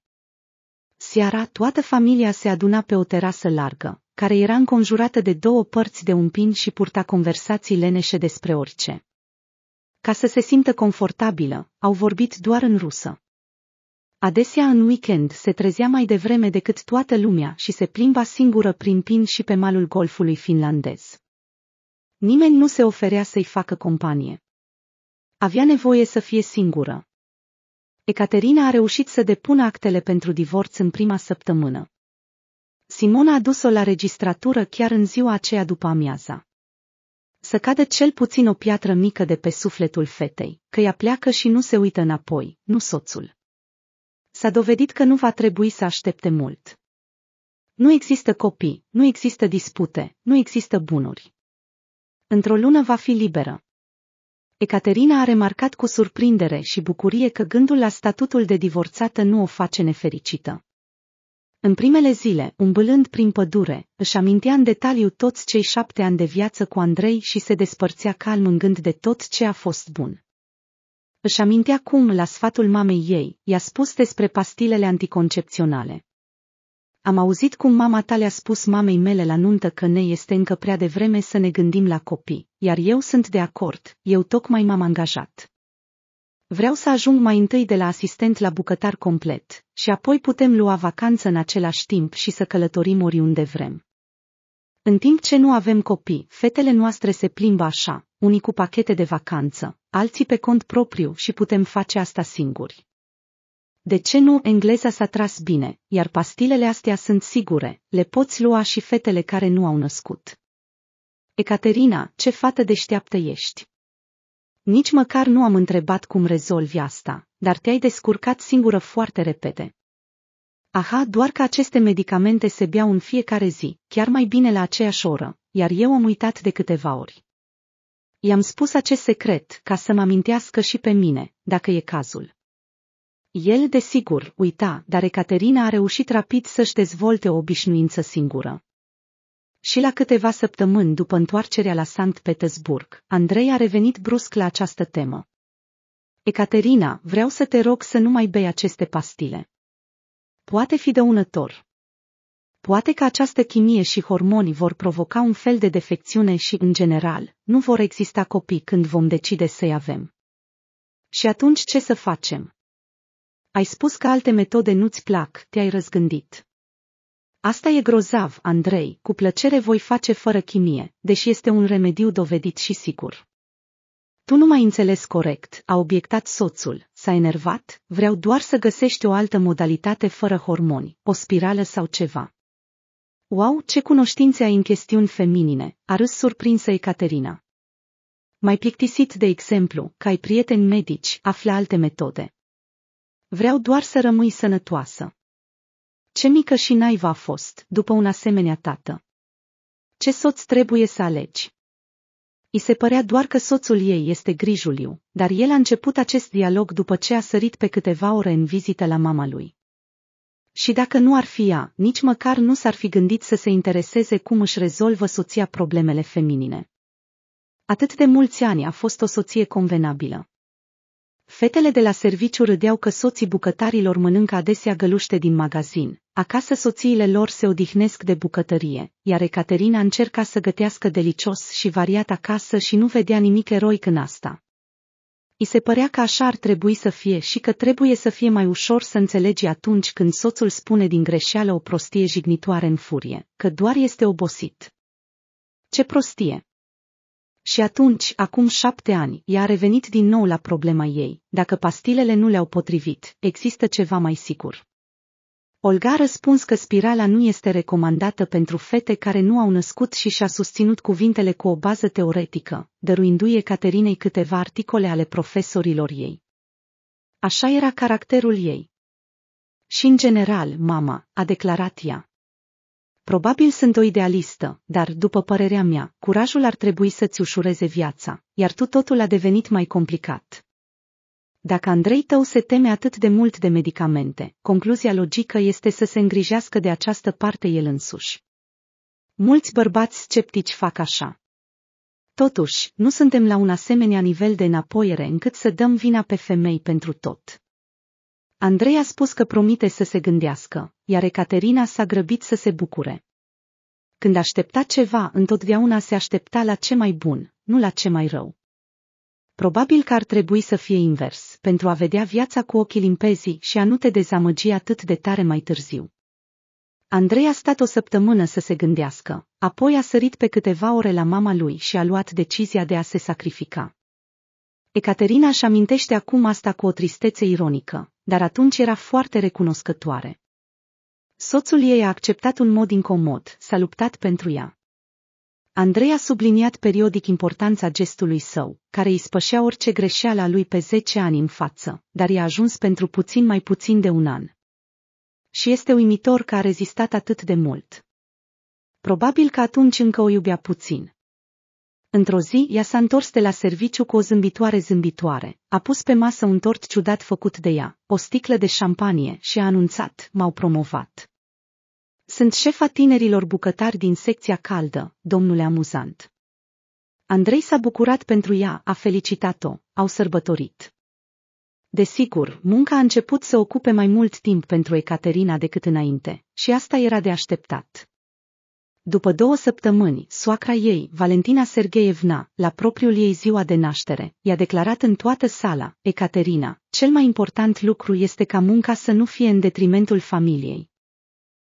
Seara, toată familia se aduna pe o terasă largă care era înconjurată de două părți de un pin și purta conversații leneșe despre orice. Ca să se simtă confortabilă, au vorbit doar în rusă. Adesea în weekend se trezea mai devreme decât toată lumea și se plimba singură prin pin și pe malul golfului finlandez. Nimeni nu se oferea să-i facă companie. Avea nevoie să fie singură. Ecaterina a reușit să depună actele pentru divorț în prima săptămână. Simona a dus-o la registratură chiar în ziua aceea după amiaza. Să cadă cel puțin o piatră mică de pe sufletul fetei, că ea pleacă și nu se uită înapoi, nu soțul. S-a dovedit că nu va trebui să aștepte mult. Nu există copii, nu există dispute, nu există bunuri. Într-o lună va fi liberă. Ecaterina a remarcat cu surprindere și bucurie că gândul la statutul de divorțată nu o face nefericită. În primele zile, umbălând prin pădure, își amintea în detaliu toți cei șapte ani de viață cu Andrei și se despărțea calm în gând de tot ce a fost bun. Își amintea cum, la sfatul mamei ei, i-a spus despre pastilele anticoncepționale. Am auzit cum mama ta le-a spus mamei mele la nuntă că ne este încă prea devreme să ne gândim la copii, iar eu sunt de acord, eu tocmai m-am angajat. Vreau să ajung mai întâi de la asistent la bucătar complet și apoi putem lua vacanță în același timp și să călătorim oriunde vrem. În timp ce nu avem copii, fetele noastre se plimbă așa, unii cu pachete de vacanță, alții pe cont propriu și putem face asta singuri. De ce nu engleza s-a tras bine, iar pastilele astea sunt sigure, le poți lua și fetele care nu au născut. Ecaterina, ce fată deșteaptă ești! Nici măcar nu am întrebat cum rezolvi asta, dar te-ai descurcat singură foarte repede. Aha, doar că aceste medicamente se beau în fiecare zi, chiar mai bine la aceeași oră, iar eu am uitat de câteva ori. I-am spus acest secret ca să mă amintească și pe mine, dacă e cazul. El, desigur, uita, dar Ecaterina a reușit rapid să-și dezvolte o obișnuință singură. Și la câteva săptămâni după întoarcerea la Sankt Petersburg, Andrei a revenit brusc la această temă. Ecaterina, vreau să te rog să nu mai bei aceste pastile. Poate fi dăunător. Poate că această chimie și hormonii vor provoca un fel de defecțiune și, în general, nu vor exista copii când vom decide să-i avem. Și atunci ce să facem? Ai spus că alte metode nu-ți plac, te-ai răzgândit. Asta e grozav, Andrei, cu plăcere voi face fără chimie, deși este un remediu dovedit și sigur. Tu nu m-ai înțeles corect, a obiectat soțul, s-a enervat, vreau doar să găsești o altă modalitate fără hormoni, o spirală sau ceva. Wow, ce cunoștințe ai în chestiuni feminine, a râs surprinsă Ecaterina. Mai plictisit, de exemplu, ca ai prieteni medici, afla alte metode. Vreau doar să rămâi sănătoasă. Ce mică și naiva a fost, după un asemenea tată. Ce soț trebuie să alegi? I se părea doar că soțul ei este grijuliu, dar el a început acest dialog după ce a sărit pe câteva ore în vizită la mama lui. Și dacă nu ar fi ea, nici măcar nu s-ar fi gândit să se intereseze cum își rezolvă soția problemele feminine. Atât de mulți ani a fost o soție convenabilă. Fetele de la serviciu râdeau că soții bucătarilor mănâncă adesea găluște din magazin. Acasă soțiile lor se odihnesc de bucătărie, iar Ecaterina încerca să gătească delicios și variat acasă și nu vedea nimic eroic în asta. I se părea că așa ar trebui să fie și că trebuie să fie mai ușor să înțelegi atunci când soțul spune din greșeală o prostie jignitoare în furie, că doar este obosit. Ce prostie! Și atunci, acum șapte ani, ea a revenit din nou la problema ei. Dacă pastilele nu le-au potrivit, există ceva mai sigur. Olga a răspuns că spirala nu este recomandată pentru fete care nu au născut și și-a susținut cuvintele cu o bază teoretică, dăruindu-i Caterinei câteva articole ale profesorilor ei. Așa era caracterul ei. Și în general, mama, a declarat ea. Probabil sunt o idealistă, dar, după părerea mea, curajul ar trebui să-ți ușureze viața, iar tu totul a devenit mai complicat. Dacă Andrei tău se teme atât de mult de medicamente, concluzia logică este să se îngrijească de această parte el însuși. Mulți bărbați sceptici fac așa. Totuși, nu suntem la un asemenea nivel de înapoiere încât să dăm vina pe femei pentru tot. Andrei a spus că promite să se gândească, iar Ecaterina s-a grăbit să se bucure. Când aștepta ceva, întotdeauna se aștepta la ce mai bun, nu la ce mai rău. Probabil că ar trebui să fie invers, pentru a vedea viața cu ochii limpezi și a nu te dezamăgi atât de tare mai târziu. Andrei a stat o săptămână să se gândească, apoi a sărit pe câteva ore la mama lui și a luat decizia de a se sacrifica. Ecaterina își amintește acum asta cu o tristețe ironică, dar atunci era foarte recunoscătoare. Soțul ei a acceptat un mod incomod, s-a luptat pentru ea. Andrei a subliniat periodic importanța gestului său, care îi spășea orice greșeală a lui pe 10 ani în față, dar i-a ajuns pentru puțin mai puțin de un an. Și este uimitor că a rezistat atât de mult. Probabil că atunci încă o iubea puțin. Într-o zi, ea s-a întors de la serviciu cu o zâmbitoare zâmbitoare, a pus pe masă un tort ciudat făcut de ea, o sticlă de șampanie și a anunțat, m-au promovat. Sunt șefa tinerilor bucătari din secția caldă, domnule amuzant. Andrei s-a bucurat pentru ea, a felicitat-o, au sărbătorit. Desigur, munca a început să ocupe mai mult timp pentru Ecaterina decât înainte, și asta era de așteptat. După două săptămâni, soacra ei, Valentina Sergeevna, la propriul ei ziua de naștere, i-a declarat în toată sala, Ecaterina, cel mai important lucru este ca munca să nu fie în detrimentul familiei.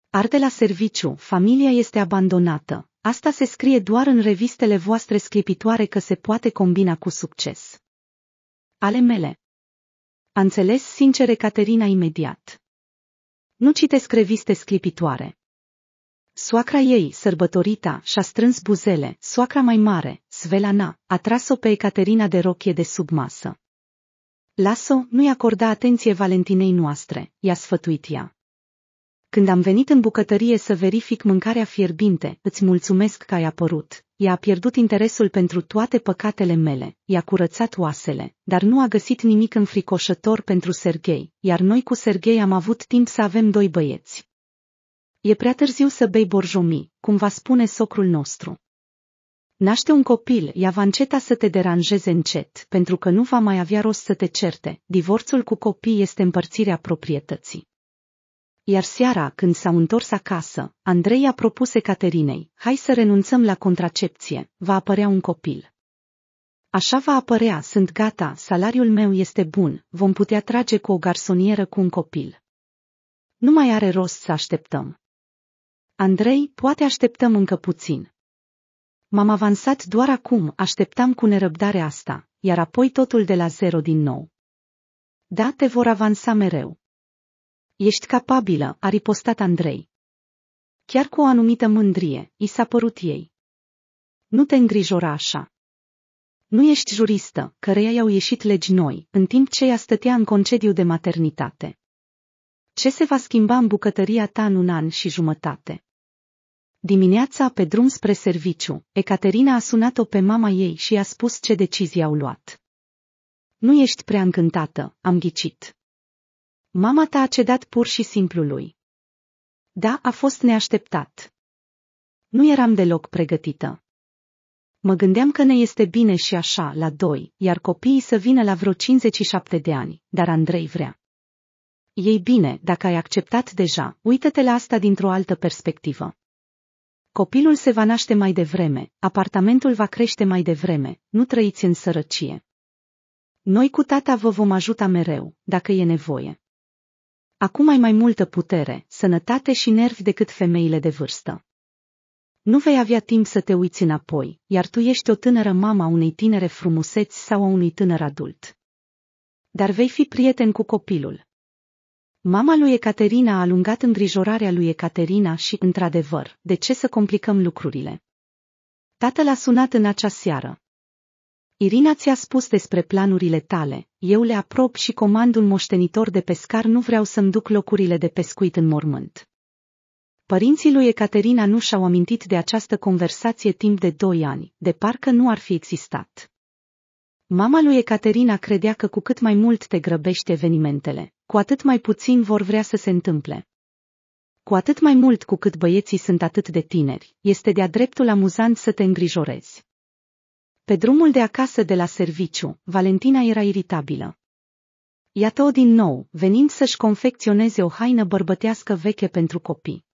Arde la serviciu, familia este abandonată. Asta se scrie doar în revistele voastre sclipitoare că se poate combina cu succes. Ale mele. A înțeles sincer Caterina imediat. Nu citesc reviste sclipitoare. Soacra ei, sărbătorita, și-a strâns buzele, soacra mai mare, Svelana, a tras-o pe Ecaterina de rochie de sub masă. Laso nu-i acorda atenție Valentinei noastre, i-a sfătuit ea. Când am venit în bucătărie să verific mâncarea fierbinte, îți mulțumesc că ai apărut. Ea a pierdut interesul pentru toate păcatele mele, i-a curățat oasele, dar nu a găsit nimic înfricoșător pentru Serghei, iar noi cu Serghei am avut timp să avem doi băieți. E prea târziu să bei borjomii, cum va spune socrul nostru. Naște un copil, ia va înceta să te deranjeze încet, pentru că nu va mai avea rost să te certe. Divorțul cu copii este împărțirea proprietății. Iar seara, când s-au întors acasă, Andrei a propus Caterinei, hai să renunțăm la contracepție, va apărea un copil. Așa va apărea, sunt gata, salariul meu este bun, vom putea trage cu o garsonieră cu un copil. Nu mai are rost să așteptăm. Andrei, poate așteptăm încă puțin. M-am avansat doar acum, așteptam cu nerăbdare asta, iar apoi totul de la zero din nou. Da, te vor avansa mereu. Ești capabilă, a ripostat Andrei. Chiar cu o anumită mândrie, i s-a părut ei. Nu te îngrijora așa. Nu ești juristă, căreia i-au ieșit legi noi, în timp ce ea stătea în concediu de maternitate. Ce se va schimba în bucătăria ta în un an și jumătate? Dimineața, pe drum spre serviciu, Ecaterina a sunat-o pe mama ei și i-a spus ce decizie au luat. Nu ești prea încântată, am ghicit. Mama ta a cedat pur și simplu lui. Da, a fost neașteptat. Nu eram deloc pregătită. Mă gândeam că ne este bine și așa, la doi, iar copiii să vină la vreo 57 de ani, dar Andrei vrea. Ei bine, dacă ai acceptat deja, uită-te la asta dintr-o altă perspectivă. Copilul se va naște mai devreme, apartamentul va crește mai devreme, nu trăiți în sărăcie. Noi cu tata vă vom ajuta mereu, dacă e nevoie. Acum ai mai multă putere, sănătate și nervi decât femeile de vârstă. Nu vei avea timp să te uiți înapoi, iar tu ești o tânără mama unei tinere frumuseți sau a unui tânăr adult. Dar vei fi prieten cu copilul, Mama lui Ecaterina a alungat îngrijorarea lui Ecaterina și, într-adevăr, de ce să complicăm lucrurile? Tatăl a sunat în acea seară. Irina ți-a spus despre planurile tale, eu le aprob și comand un moștenitor de pescar nu vreau să-mi duc locurile de pescuit în mormânt. Părinții lui Ecaterina nu și-au amintit de această conversație timp de doi ani, de parcă nu ar fi existat. Mama lui Ecaterina credea că cu cât mai mult te grăbești evenimentele, cu atât mai puțin vor vrea să se întâmple. Cu atât mai mult cu cât băieții sunt atât de tineri, este de-a dreptul amuzant să te îngrijorezi. Pe drumul de acasă de la serviciu, Valentina era iritabilă. Iată-o din nou, venind să-și confecționeze o haină bărbătească veche pentru copii.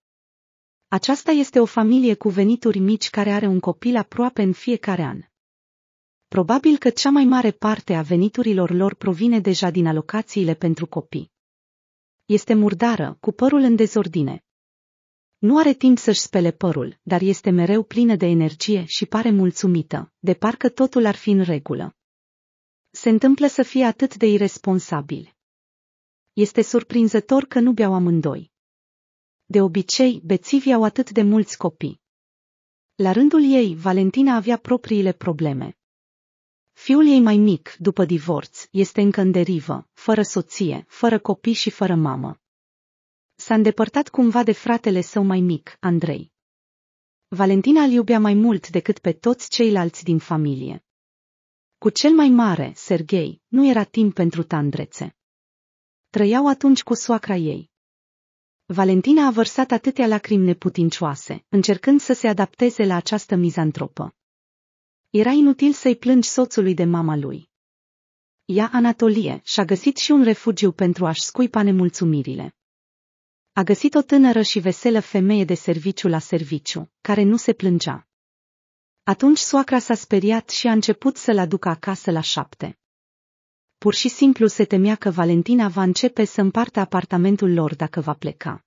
Aceasta este o familie cu venituri mici care are un copil aproape în fiecare an. Probabil că cea mai mare parte a veniturilor lor provine deja din alocațiile pentru copii. Este murdară, cu părul în dezordine. Nu are timp să-și spele părul, dar este mereu plină de energie și pare mulțumită, de parcă totul ar fi în regulă. Se întâmplă să fie atât de irresponsabil. Este surprinzător că nu beau amândoi. De obicei, bețivii au atât de mulți copii. La rândul ei, Valentina avea propriile probleme. Fiul ei mai mic, după divorț, este încă în derivă, fără soție, fără copii și fără mamă. S-a îndepărtat cumva de fratele său mai mic, Andrei. Valentina îl iubea mai mult decât pe toți ceilalți din familie. Cu cel mai mare, Serghei, nu era timp pentru tandrețe. Trăiau atunci cu soacra ei. Valentina a vărsat atâtea lacrimi neputincioase, încercând să se adapteze la această mizantropă. Era inutil să-i plângi soțului de mama lui. Ea, Anatolie, și-a găsit și un refugiu pentru a-și scuipa nemulțumirile. A găsit o tânără și veselă femeie de serviciu la serviciu, care nu se plângea. Atunci soacra s-a speriat și a început să-l aducă acasă la șapte. Pur și simplu se temea că Valentina va începe să împartă apartamentul lor dacă va pleca.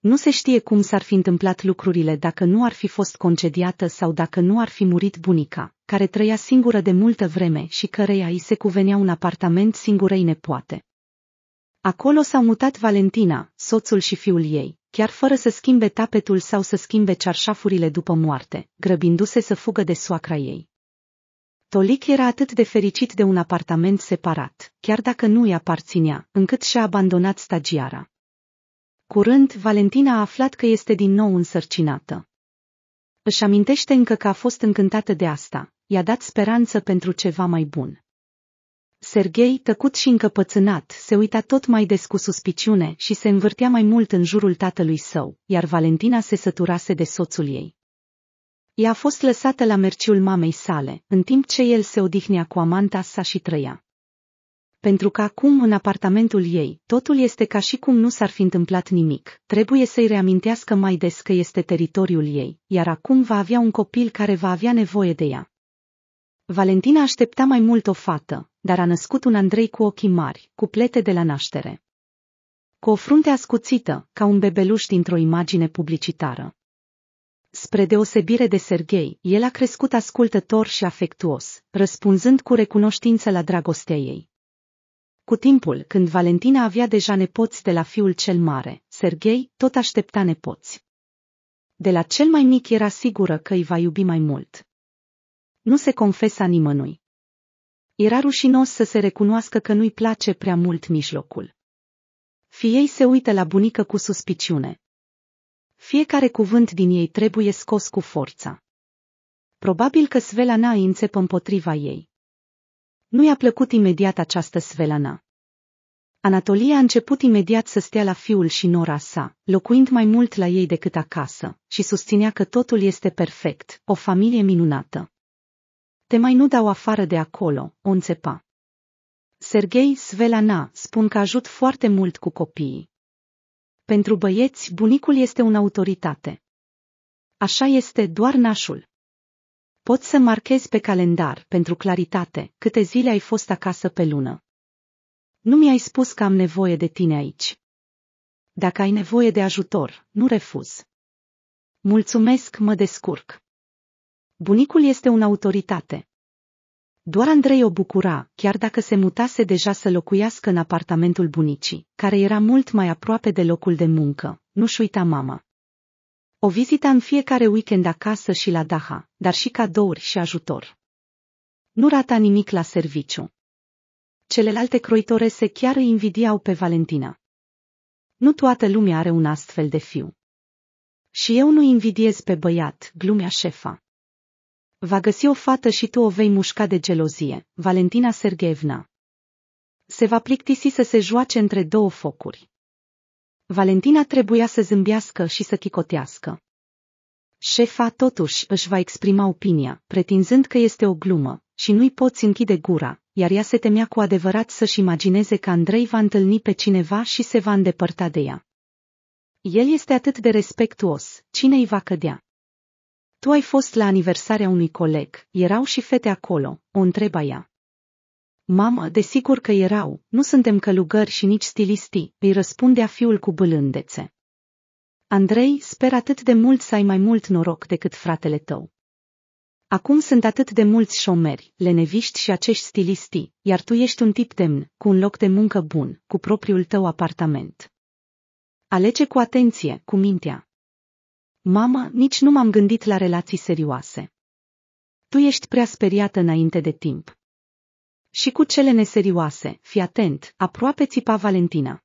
Nu se știe cum s-ar fi întâmplat lucrurile dacă nu ar fi fost concediată sau dacă nu ar fi murit bunica, care trăia singură de multă vreme și căreia îi se cuvenea un apartament singurei nepoate. Acolo s-au mutat Valentina, soțul și fiul ei, chiar fără să schimbe tapetul sau să schimbe cearșafurile după moarte, grăbindu-se să fugă de soacra ei. Tolic era atât de fericit de un apartament separat, chiar dacă nu îi aparținea, încât și-a abandonat stagiara. Curând, Valentina a aflat că este din nou însărcinată. Își amintește încă că a fost încântată de asta, i-a dat speranță pentru ceva mai bun. Serghei, tăcut și încăpățânat, se uita tot mai des cu suspiciune și se învârtea mai mult în jurul tatălui său, iar Valentina se săturase de soțul ei. Ea a fost lăsată la merciul mamei sale, în timp ce el se odihnea cu amanta sa și trăia pentru că acum în apartamentul ei, totul este ca și cum nu s-ar fi întâmplat nimic. Trebuie să-i reamintească mai des că este teritoriul ei, iar acum va avea un copil care va avea nevoie de ea. Valentina aștepta mai mult o fată, dar a născut un Andrei cu ochii mari, cu plete de la naștere. Cu o frunte ascuțită, ca un bebeluș dintr-o imagine publicitară. Spre deosebire de Serghei, el a crescut ascultător și afectuos, răspunzând cu recunoștință la dragostea ei. Cu timpul, când Valentina avea deja nepoți de la fiul cel mare, Serghei tot aștepta nepoți. De la cel mai mic era sigură că îi va iubi mai mult. Nu se confesa nimănui. Era rușinos să se recunoască că nu-i place prea mult mijlocul. Fie ei se uită la bunică cu suspiciune. Fiecare cuvânt din ei trebuie scos cu forța. Probabil că Svela n-a înțepă împotriva ei. Nu i-a plăcut imediat această svelana. Anatolia a început imediat să stea la fiul și nora sa, locuind mai mult la ei decât acasă, și susținea că totul este perfect, o familie minunată. Te mai nu dau afară de acolo, o înțepa. Sergei Svelana spun că ajut foarte mult cu copiii. Pentru băieți, bunicul este un autoritate. Așa este doar nașul. Poți să marchezi pe calendar, pentru claritate, câte zile ai fost acasă pe lună. Nu mi-ai spus că am nevoie de tine aici. Dacă ai nevoie de ajutor, nu refuz. Mulțumesc, mă descurc. Bunicul este un autoritate. Doar Andrei o bucura, chiar dacă se mutase deja să locuiască în apartamentul bunicii, care era mult mai aproape de locul de muncă, nu-și uita mama. O vizită în fiecare weekend acasă și la Daha, dar și cadouri și ajutor. Nu rata nimic la serviciu. Celelalte croitorese chiar îi invidiau pe Valentina. Nu toată lumea are un astfel de fiu. Și eu nu invidiez pe băiat, glumea șefa. Va găsi o fată și tu o vei mușca de gelozie, Valentina Sergeevna. Se va plictisi să se joace între două focuri. Valentina trebuia să zâmbească și să chicotească. Șefa totuși își va exprima opinia, pretinzând că este o glumă și nu-i poți închide gura, iar ea se temea cu adevărat să-și imagineze că Andrei va întâlni pe cineva și se va îndepărta de ea. El este atât de respectuos, cine îi va cădea? Tu ai fost la aniversarea unui coleg, erau și fete acolo, o întreba ea. Mamă, desigur că erau, nu suntem călugări și nici stilisti, îi răspundea fiul cu bâlândețe. Andrei, sper atât de mult să ai mai mult noroc decât fratele tău. Acum sunt atât de mulți șomeri, leneviști și acești stilisti, iar tu ești un tip demn, cu un loc de muncă bun, cu propriul tău apartament. Alege cu atenție, cu mintea. Mama, nici nu m-am gândit la relații serioase. Tu ești prea speriată înainte de timp, și cu cele neserioase, fi atent, aproape țipa Valentina.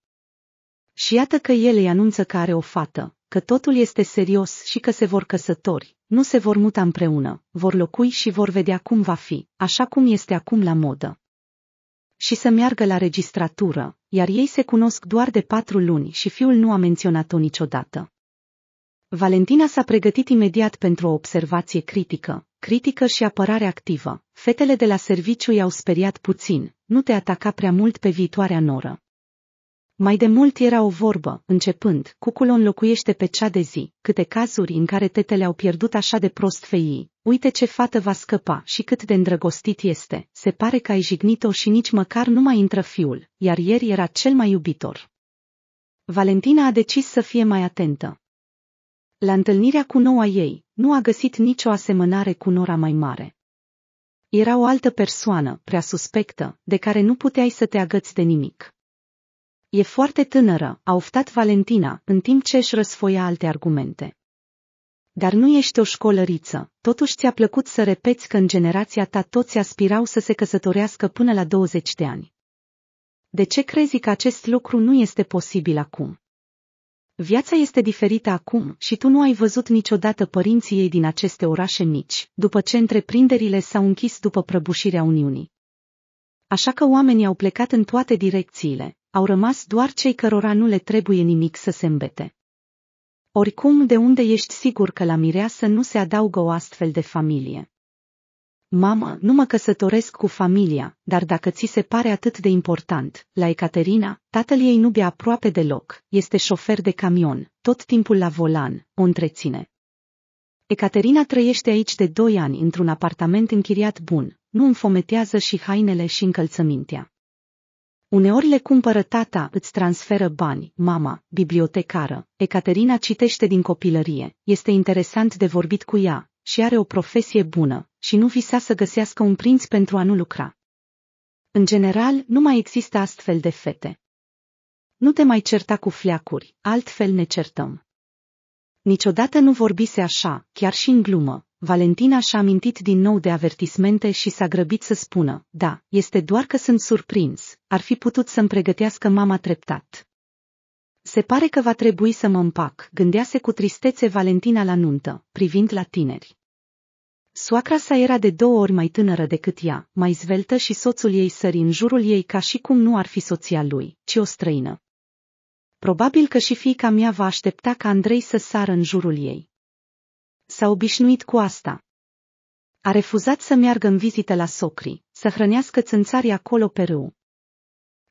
Și iată că el îi anunță că are o fată, că totul este serios și că se vor căsători, nu se vor muta împreună, vor locui și vor vedea cum va fi, așa cum este acum la modă. Și să meargă la registratură, iar ei se cunosc doar de patru luni și fiul nu a menționat-o niciodată. Valentina s-a pregătit imediat pentru o observație critică, critică și apărare activă. Fetele de la serviciu i-au speriat puțin, nu te ataca prea mult pe viitoarea noră. Mai de mult era o vorbă, începând, cucul o înlocuiește pe cea de zi, câte cazuri în care tetele au pierdut așa de prost feii, uite ce fată va scăpa și cât de îndrăgostit este, se pare că ai jignit-o și nici măcar nu mai intră fiul, iar ieri era cel mai iubitor. Valentina a decis să fie mai atentă. La întâlnirea cu noua ei, nu a găsit nicio asemănare cu nora mai mare. Era o altă persoană, prea suspectă, de care nu puteai să te agăți de nimic. E foarte tânără, a oftat Valentina, în timp ce își răsfoia alte argumente. Dar nu ești o școlăriță, totuși ți-a plăcut să repeți că în generația ta toți aspirau să se căsătorească până la 20 de ani. De ce crezi că acest lucru nu este posibil acum? Viața este diferită acum și tu nu ai văzut niciodată părinții ei din aceste orașe mici, după ce întreprinderile s-au închis după prăbușirea Uniunii. Așa că oamenii au plecat în toate direcțiile, au rămas doar cei cărora nu le trebuie nimic să se îmbete. Oricum de unde ești sigur că la mireasă nu se adaugă o astfel de familie. Mama, nu mă căsătoresc cu familia, dar dacă ți se pare atât de important, la Ecaterina, tatăl ei nu bea aproape deloc, este șofer de camion, tot timpul la volan, o întreține. Ecaterina trăiește aici de doi ani într-un apartament închiriat bun, nu înfometează și hainele și încălțămintea. Uneori le cumpără tata, îți transferă bani, mama, bibliotecară. Ecaterina citește din copilărie, este interesant de vorbit cu ea și are o profesie bună, și nu visa să găsească un prinț pentru a nu lucra. În general, nu mai există astfel de fete. Nu te mai certa cu fleacuri, altfel ne certăm. Niciodată nu vorbise așa, chiar și în glumă. Valentina și-a amintit din nou de avertismente și s-a grăbit să spună, da, este doar că sunt surprins, ar fi putut să-mi pregătească mama treptat. Se pare că va trebui să mă împac, gândease cu tristețe Valentina la nuntă, privind la tineri. Soacra sa era de două ori mai tânără decât ea, mai zveltă și soțul ei sări în jurul ei ca și cum nu ar fi soția lui, ci o străină. Probabil că și fiica mea va aștepta ca Andrei să sară în jurul ei. S-a obișnuit cu asta. A refuzat să meargă în vizită la socri, să hrănească țânțarii acolo pe râu,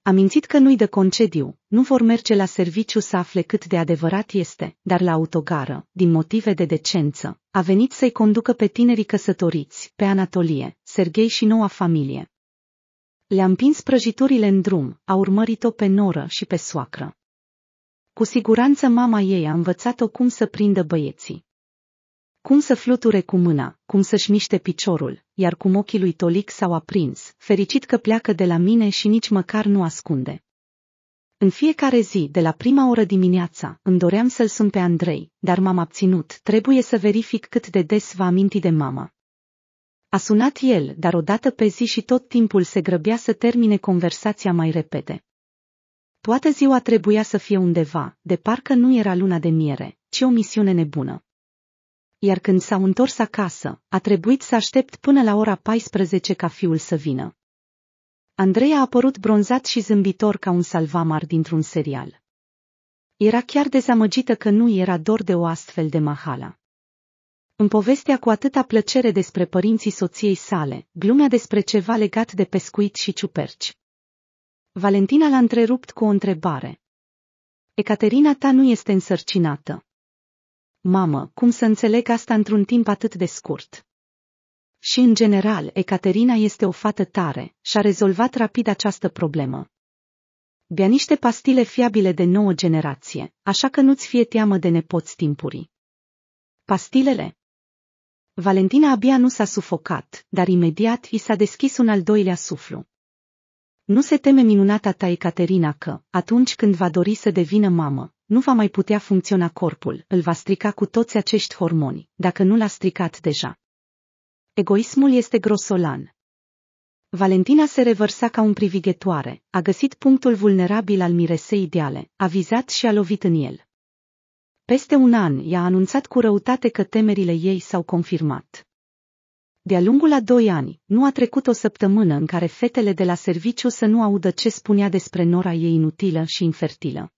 a mințit că nu-i dă concediu, nu vor merge la serviciu să afle cât de adevărat este, dar la autogară, din motive de decență, a venit să-i conducă pe tinerii căsătoriți, pe Anatolie, Serghei și noua familie. Le-a împins prăjiturile în drum, a urmărit-o pe noră și pe soacră. Cu siguranță mama ei a învățat-o cum să prindă băieții. Cum să fluture cu mâna, cum să-și miște piciorul, iar cum ochii lui Tolic s-au aprins, fericit că pleacă de la mine și nici măcar nu ascunde. În fiecare zi, de la prima oră dimineața, îmi doream să-l sun pe Andrei, dar m-am abținut, trebuie să verific cât de des va aminti de mama. A sunat el, dar odată pe zi și tot timpul se grăbea să termine conversația mai repede. Toată ziua trebuia să fie undeva, de parcă nu era luna de miere, ci o misiune nebună iar când s-au întors acasă, a trebuit să aștept până la ora 14 ca fiul să vină. Andrei a apărut bronzat și zâmbitor ca un salvamar dintr-un serial. Era chiar dezamăgită că nu era dor de o astfel de mahala. În povestea cu atâta plăcere despre părinții soției sale, glumea despre ceva legat de pescuit și ciuperci. Valentina l-a întrerupt cu o întrebare. Ecaterina ta nu este însărcinată, mamă, cum să înțeleg asta într-un timp atât de scurt? Și în general, Ecaterina este o fată tare și a rezolvat rapid această problemă. Bea niște pastile fiabile de nouă generație, așa că nu-ți fie teamă de nepoți timpurii. Pastilele? Valentina abia nu s-a sufocat, dar imediat i s-a deschis un al doilea suflu. Nu se teme minunata ta Ecaterina că, atunci când va dori să devină mamă, nu va mai putea funcționa corpul, îl va strica cu toți acești hormoni, dacă nu l-a stricat deja. Egoismul este grosolan. Valentina se revărsa ca un privighetoare, a găsit punctul vulnerabil al miresei ideale, a vizat și a lovit în el. Peste un an i-a anunțat cu răutate că temerile ei s-au confirmat. De-a lungul a doi ani, nu a trecut o săptămână în care fetele de la serviciu să nu audă ce spunea despre nora ei inutilă și infertilă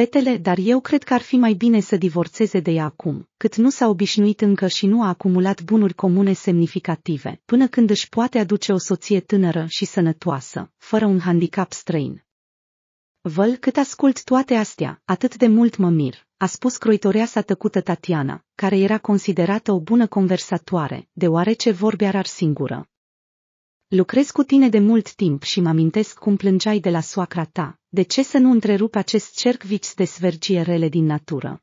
fetele, dar eu cred că ar fi mai bine să divorțeze de ea acum, cât nu s-a obișnuit încă și nu a acumulat bunuri comune semnificative, până când își poate aduce o soție tânără și sănătoasă, fără un handicap străin. Văl cât ascult toate astea, atât de mult mă mir, a spus croitoreasa tăcută Tatiana, care era considerată o bună conversatoare, deoarece vorbea rar singură. Lucrez cu tine de mult timp și mă amintesc cum plângeai de la soacra ta, de ce să nu întrerup acest cerc vici de svergie rele din natură?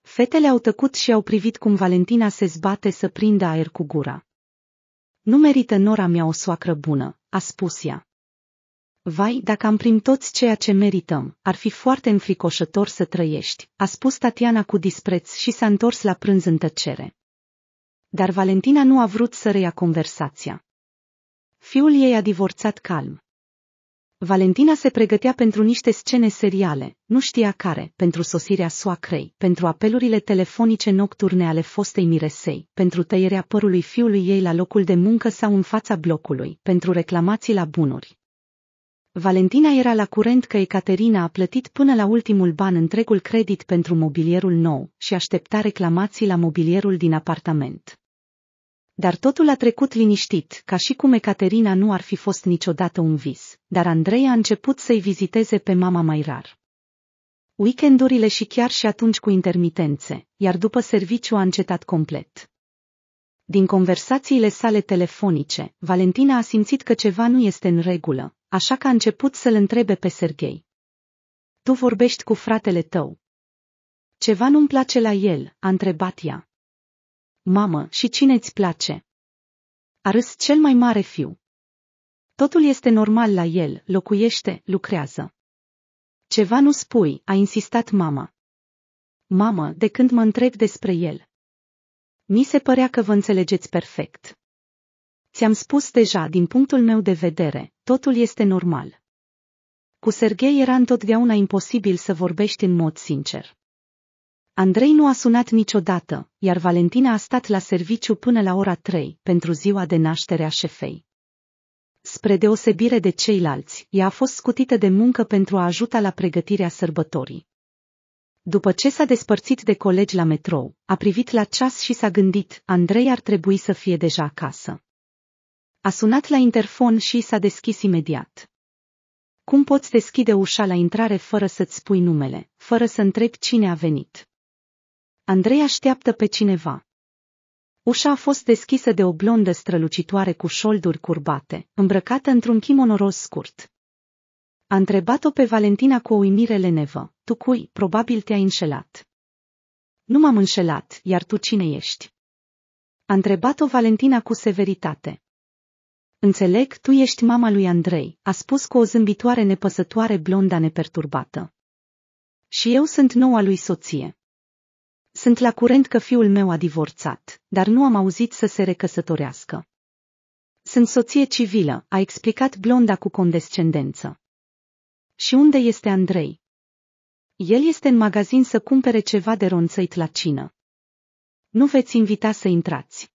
Fetele au tăcut și au privit cum Valentina se zbate să prindă aer cu gura. Nu merită nora mea o soacră bună, a spus ea. Vai, dacă am prim toți ceea ce merităm, ar fi foarte înfricoșător să trăiești, a spus Tatiana cu dispreț și s-a întors la prânz în tăcere. Dar Valentina nu a vrut să reia conversația. Fiul ei a divorțat calm. Valentina se pregătea pentru niște scene seriale, nu știa care, pentru sosirea soacrei, pentru apelurile telefonice nocturne ale fostei miresei, pentru tăierea părului fiului ei la locul de muncă sau în fața blocului, pentru reclamații la bunuri. Valentina era la curent că Ecaterina a plătit până la ultimul ban întregul credit pentru mobilierul nou și aștepta reclamații la mobilierul din apartament. Dar totul a trecut liniștit, ca și cum Ecaterina nu ar fi fost niciodată un vis, dar Andrei a început să-i viziteze pe mama mai rar. Weekendurile și chiar și atunci cu intermitențe, iar după serviciu a încetat complet. Din conversațiile sale telefonice, Valentina a simțit că ceva nu este în regulă, așa că a început să-l întrebe pe Serghei. Tu vorbești cu fratele tău. Ceva nu-mi place la el, a întrebat ea. Mamă, și cine îți place? A râs cel mai mare fiu. Totul este normal la el, locuiește, lucrează. Ceva nu spui, a insistat mama. Mamă, de când mă întreb despre el. Mi se părea că vă înțelegeți perfect. Ți-am spus deja, din punctul meu de vedere, totul este normal. Cu Serghei era întotdeauna imposibil să vorbești în mod sincer. Andrei nu a sunat niciodată, iar Valentina a stat la serviciu până la ora 3 pentru ziua de naștere a șefei. Spre deosebire de ceilalți, ea a fost scutită de muncă pentru a ajuta la pregătirea sărbătorii. După ce s-a despărțit de colegi la metrou, a privit la ceas și s-a gândit, Andrei ar trebui să fie deja acasă. A sunat la interfon și s-a deschis imediat. Cum poți deschide ușa la intrare fără să-ți spui numele, fără să întrebi cine a venit? Andrei așteaptă pe cineva. Ușa a fost deschisă de o blondă strălucitoare cu șolduri curbate, îmbrăcată într-un kimono scurt. A întrebat-o pe Valentina cu o uimire lenevă, tu cui, probabil te-ai înșelat. Nu m-am înșelat, iar tu cine ești? A întrebat-o Valentina cu severitate. Înțeleg, tu ești mama lui Andrei, a spus cu o zâmbitoare nepăsătoare blonda neperturbată. Și eu sunt noua lui soție. Sunt la curent că fiul meu a divorțat, dar nu am auzit să se recăsătorească. Sunt soție civilă, a explicat blonda cu condescendență. Și unde este Andrei? El este în magazin să cumpere ceva de ronțăit la cină. Nu veți invita să intrați.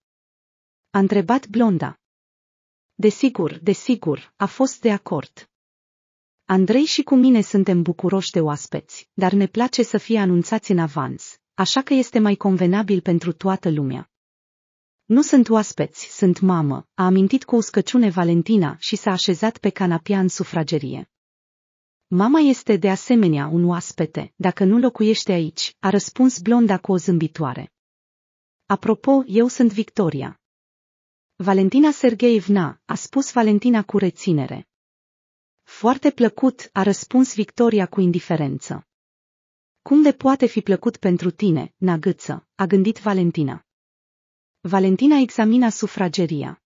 A întrebat blonda. Desigur, desigur, a fost de acord. Andrei și cu mine suntem bucuroși de oaspeți, dar ne place să fie anunțați în avans, așa că este mai convenabil pentru toată lumea. Nu sunt oaspeți, sunt mamă, a amintit cu uscăciune Valentina și s-a așezat pe canapia în sufragerie. Mama este de asemenea un oaspete, dacă nu locuiește aici, a răspuns blonda cu o zâmbitoare. Apropo, eu sunt Victoria. Valentina Sergeevna, a spus Valentina cu reținere. Foarte plăcut, a răspuns Victoria cu indiferență. Cum de poate fi plăcut pentru tine, nagâță, a gândit Valentina. Valentina examina sufrageria.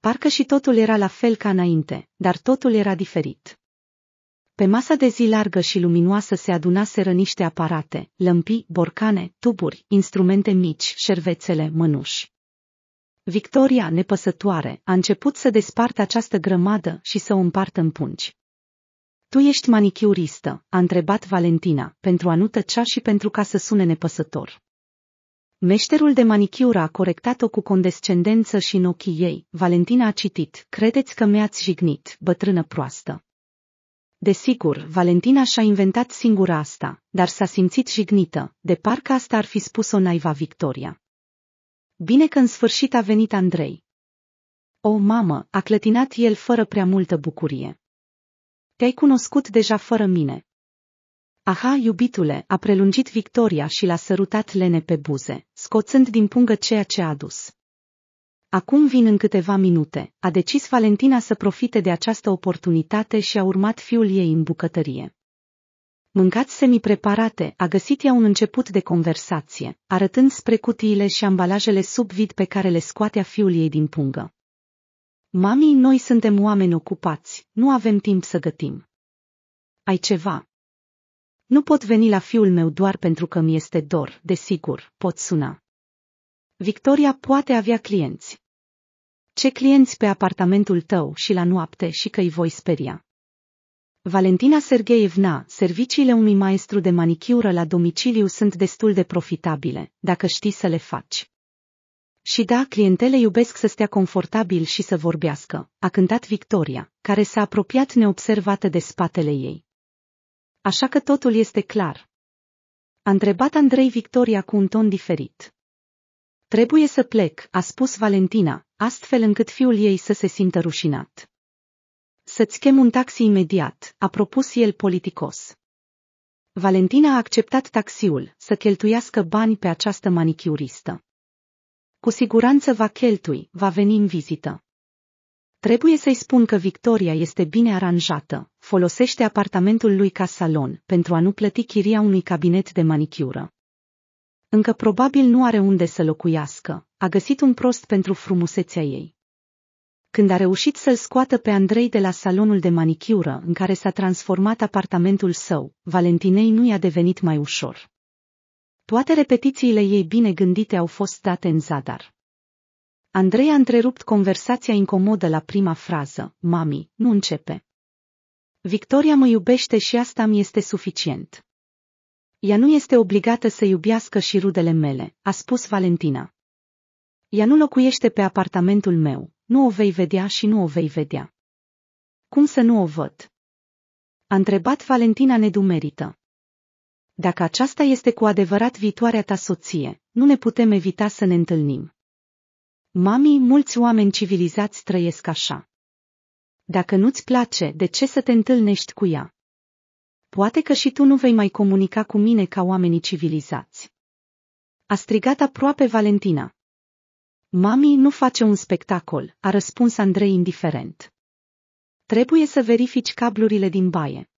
Parcă și totul era la fel ca înainte, dar totul era diferit. Pe masa de zi largă și luminoasă se adunaseră niște aparate, lămpi, borcane, tuburi, instrumente mici, șervețele, mânuși. Victoria, nepăsătoare, a început să despartă această grămadă și să o împartă în pungi. Tu ești manichiuristă, a întrebat Valentina, pentru a nu tăcea și pentru ca să sune nepăsător. Meșterul de manichiură a corectat-o cu condescendență și în ochii ei. Valentina a citit, credeți că mi-ați jignit, bătrână proastă. Desigur, Valentina și-a inventat singură asta, dar s-a simțit jignită, de parcă asta ar fi spus-o naiva Victoria. Bine că în sfârșit a venit Andrei. O mamă, a clătinat el fără prea multă bucurie. Te-ai cunoscut deja fără mine. Aha, iubitule, a prelungit Victoria și l-a sărutat Lene pe buze, scoțând din pungă ceea ce a adus. Acum vin în câteva minute, a decis Valentina să profite de această oportunitate și a urmat fiul ei în bucătărie. Mâncați semi-preparate, a găsit ea un început de conversație, arătând spre cutiile și ambalajele sub vid pe care le scoatea fiul ei din pungă. Mami, noi suntem oameni ocupați, nu avem timp să gătim. Ai ceva? Nu pot veni la fiul meu doar pentru că mi este dor, desigur, pot suna. Victoria poate avea clienți. Ce clienți pe apartamentul tău și la noapte și că îi voi speria. Valentina Sergeevna, serviciile unui maestru de manichiură la domiciliu sunt destul de profitabile, dacă știi să le faci. Și da, clientele iubesc să stea confortabil și să vorbească, a cântat Victoria, care s-a apropiat neobservată de spatele ei. Așa că totul este clar. A întrebat Andrei Victoria cu un ton diferit. Trebuie să plec, a spus Valentina, astfel încât fiul ei să se simtă rușinat. Să-ți chem un taxi imediat, a propus el politicos. Valentina a acceptat taxiul, să cheltuiască bani pe această manichiuristă. Cu siguranță va cheltui, va veni în vizită. Trebuie să-i spun că Victoria este bine aranjată, folosește apartamentul lui ca salon, pentru a nu plăti chiria unui cabinet de manicură. Încă probabil nu are unde să locuiască, a găsit un prost pentru frumusețea ei când a reușit să-l scoată pe Andrei de la salonul de manicură în care s-a transformat apartamentul său, Valentinei nu i-a devenit mai ușor. Toate repetițiile ei bine gândite au fost date în zadar. Andrei a întrerupt conversația incomodă la prima frază, mami, nu începe. Victoria mă iubește și asta mi este suficient. Ea nu este obligată să iubească și rudele mele, a spus Valentina. Ea nu locuiește pe apartamentul meu, nu o vei vedea și nu o vei vedea. Cum să nu o văd? A întrebat Valentina nedumerită. Dacă aceasta este cu adevărat viitoarea ta soție, nu ne putem evita să ne întâlnim. Mami, mulți oameni civilizați trăiesc așa. Dacă nu-ți place, de ce să te întâlnești cu ea? Poate că și tu nu vei mai comunica cu mine ca oamenii civilizați. A strigat aproape Valentina. Mami nu face un spectacol, a răspuns Andrei indiferent. Trebuie să verifici cablurile din baie.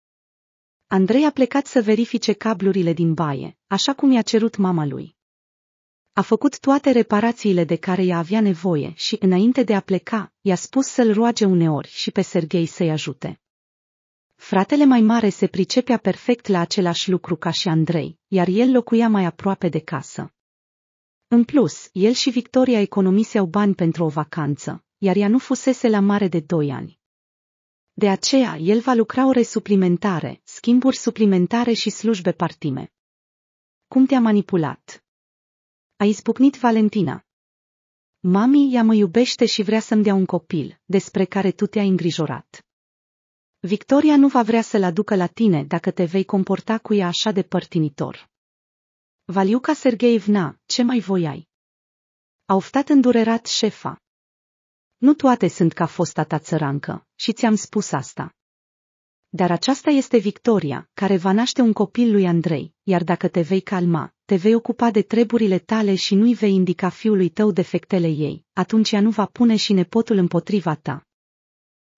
Andrei a plecat să verifice cablurile din baie, așa cum i-a cerut mama lui. A făcut toate reparațiile de care ea avea nevoie și, înainte de a pleca, i-a spus să-l roage uneori și pe Serghei să-i ajute. Fratele mai mare se pricepea perfect la același lucru ca și Andrei, iar el locuia mai aproape de casă. În plus, el și Victoria economiseau bani pentru o vacanță, iar ea nu fusese la mare de doi ani. De aceea el va lucra ore suplimentare, schimburi suplimentare și slujbe partime. Cum te-a manipulat? A izbucnit Valentina. Mami ea mă iubește și vrea să-mi dea un copil, despre care tu te-ai îngrijorat. Victoria nu va vrea să-l aducă la tine dacă te vei comporta cu ea așa de părtinitor. Valiuca Sergeevna, ce mai voiai? A oftat îndurerat șefa. Nu toate sunt ca fosta ta țărancă și ți-am spus asta. Dar aceasta este victoria, care va naște un copil lui Andrei, iar dacă te vei calma, te vei ocupa de treburile tale și nu-i vei indica fiului tău defectele ei, atunci ea nu va pune și nepotul împotriva ta.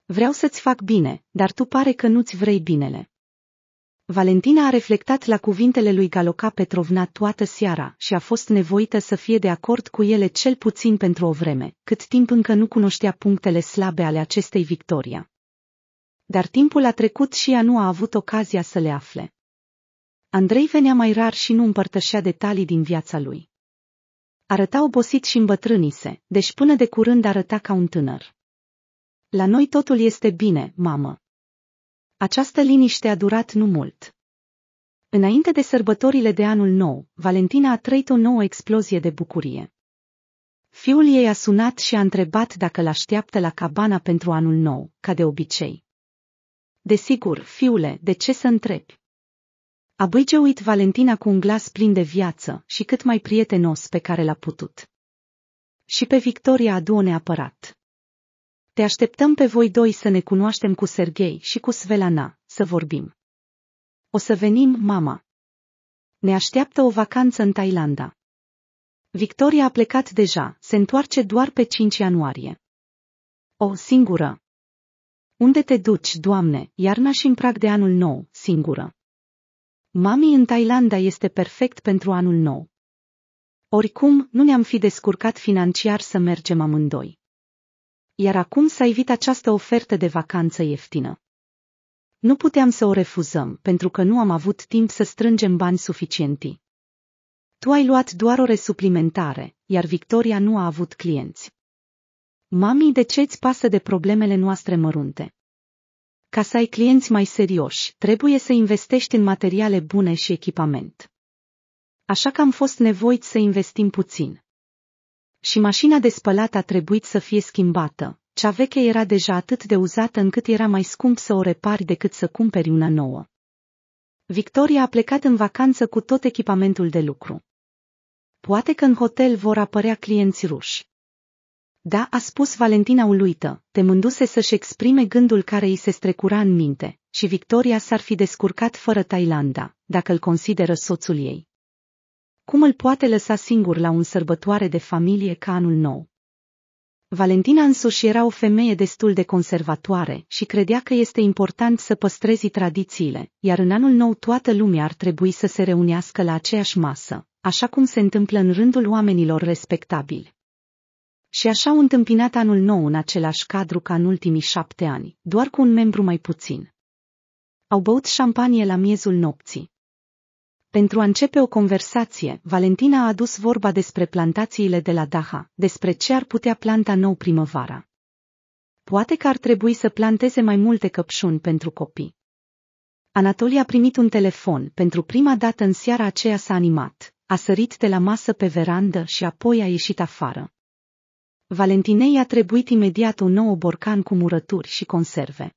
Vreau să-ți fac bine, dar tu pare că nu-ți vrei binele. Valentina a reflectat la cuvintele lui Galoca Petrovna toată seara și a fost nevoită să fie de acord cu ele cel puțin pentru o vreme, cât timp încă nu cunoștea punctele slabe ale acestei victoria. Dar timpul a trecut și ea nu a avut ocazia să le afle. Andrei venea mai rar și nu împărtășea detalii din viața lui. Arăta obosit și îmbătrânise, deci până de curând arăta ca un tânăr. La noi totul este bine, mamă, această liniște a durat nu mult. Înainte de sărbătorile de anul nou, Valentina a trăit o nouă explozie de bucurie. Fiul ei a sunat și a întrebat dacă l-așteaptă la cabana pentru anul nou, ca de obicei. Desigur, fiule, de ce să întrebi? A uit Valentina cu un glas plin de viață și cât mai prietenos pe care l-a putut. Și pe Victoria adu neapărat. Te așteptăm pe voi doi să ne cunoaștem cu Serghei și cu Svelana, să vorbim. O să venim, mama. Ne așteaptă o vacanță în Thailanda. Victoria a plecat deja, se întoarce doar pe 5 ianuarie. O singură. Unde te duci, Doamne, iarna și în prag de anul nou, singură. Mami în Thailanda este perfect pentru anul nou. Oricum, nu ne-am fi descurcat financiar să mergem amândoi iar acum s-a evit această ofertă de vacanță ieftină. Nu puteam să o refuzăm, pentru că nu am avut timp să strângem bani suficienti. Tu ai luat doar ore suplimentare, iar Victoria nu a avut clienți. Mami, de ce îți pasă de problemele noastre mărunte? Ca să ai clienți mai serioși, trebuie să investești în materiale bune și echipament. Așa că am fost nevoiți să investim puțin și mașina de spălat a trebuit să fie schimbată. Cea veche era deja atât de uzată încât era mai scump să o repari decât să cumperi una nouă. Victoria a plecat în vacanță cu tot echipamentul de lucru. Poate că în hotel vor apărea clienți ruși. Da, a spus Valentina uluită, temându-se să-și exprime gândul care îi se strecura în minte, și Victoria s-ar fi descurcat fără Thailanda, dacă îl consideră soțul ei. Cum îl poate lăsa singur la un sărbătoare de familie ca anul nou? Valentina însuși era o femeie destul de conservatoare și credea că este important să păstrezi tradițiile, iar în anul nou toată lumea ar trebui să se reunească la aceeași masă, așa cum se întâmplă în rândul oamenilor respectabili. Și așa au întâmpinat anul nou în același cadru ca în ultimii șapte ani, doar cu un membru mai puțin. Au băut șampanie la miezul nopții, pentru a începe o conversație, Valentina a adus vorba despre plantațiile de la Daha, despre ce ar putea planta nou primăvara. Poate că ar trebui să planteze mai multe căpșuni pentru copii. Anatolia a primit un telefon, pentru prima dată în seara aceea s-a animat, a sărit de la masă pe verandă și apoi a ieșit afară. Valentinei a trebuit imediat un nou borcan cu murături și conserve.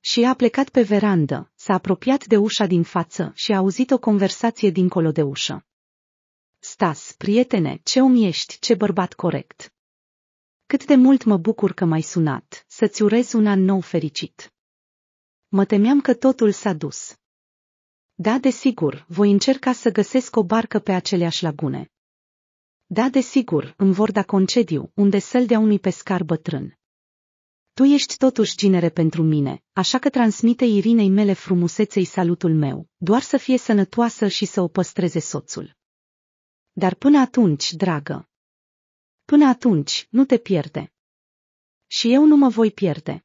Și a plecat pe verandă, S-a apropiat de ușa din față și a auzit o conversație dincolo de ușă. Stas, prietene, ce om ești, ce bărbat corect. Cât de mult mă bucur că m-ai sunat, să-ți urez un an nou fericit. Mă temeam că totul s-a dus. Da, desigur, voi încerca să găsesc o barcă pe aceleași lagune. Da, desigur, îmi vor da concediu, unde să-l dea unui pescar bătrân. Tu ești totuși cinere pentru mine, așa că transmite Irinei mele frumuseței salutul meu, doar să fie sănătoasă și să o păstreze soțul. Dar până atunci, dragă, până atunci, nu te pierde. Și eu nu mă voi pierde.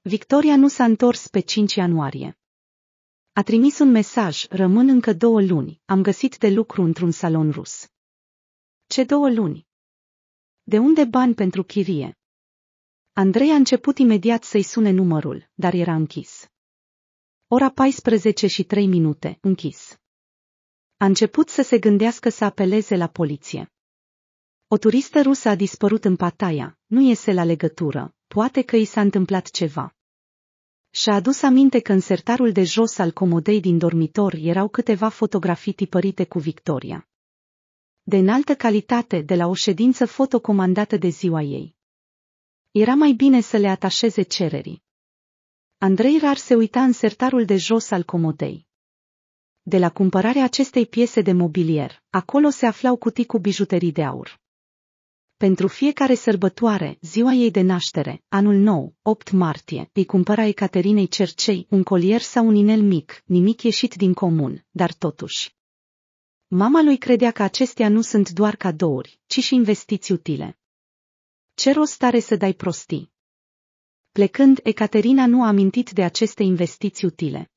Victoria nu s-a întors pe 5 ianuarie. A trimis un mesaj, rămân încă două luni, am găsit de lucru într-un salon rus. Ce două luni? De unde bani pentru chirie? Andrei a început imediat să-i sune numărul, dar era închis. Ora 14 și 3 minute, închis. A început să se gândească să apeleze la poliție. O turistă rusă a dispărut în Pataia, nu iese la legătură, poate că i s-a întâmplat ceva. Și-a adus aminte că în sertarul de jos al comodei din dormitor erau câteva fotografii tipărite cu Victoria. De înaltă calitate, de la o ședință fotocomandată de ziua ei. Era mai bine să le atașeze cererii. Andrei Rar se uita în sertarul de jos al comodei. De la cumpărarea acestei piese de mobilier, acolo se aflau cutii cu bijuterii de aur. Pentru fiecare sărbătoare, ziua ei de naștere, anul nou, 8 martie, îi cumpăra Ecaterinei Cercei un colier sau un inel mic, nimic ieșit din comun, dar totuși. Mama lui credea că acestea nu sunt doar cadouri, ci și investiții utile. Ce rost are să dai prostii? Plecând, Ecaterina nu a amintit de aceste investiții utile.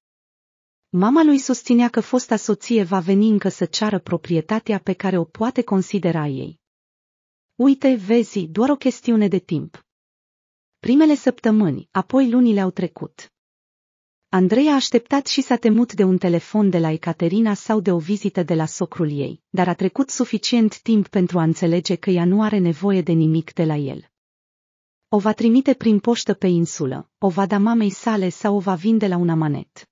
Mama lui susținea că fosta soție va veni încă să ceară proprietatea pe care o poate considera ei. Uite, vezi, doar o chestiune de timp. Primele săptămâni, apoi lunile au trecut. Andrei a așteptat și s-a temut de un telefon de la Ecaterina sau de o vizită de la socrul ei, dar a trecut suficient timp pentru a înțelege că ea nu are nevoie de nimic de la el. O va trimite prin poștă pe insulă, o va da mamei sale sau o va vinde la un amanet.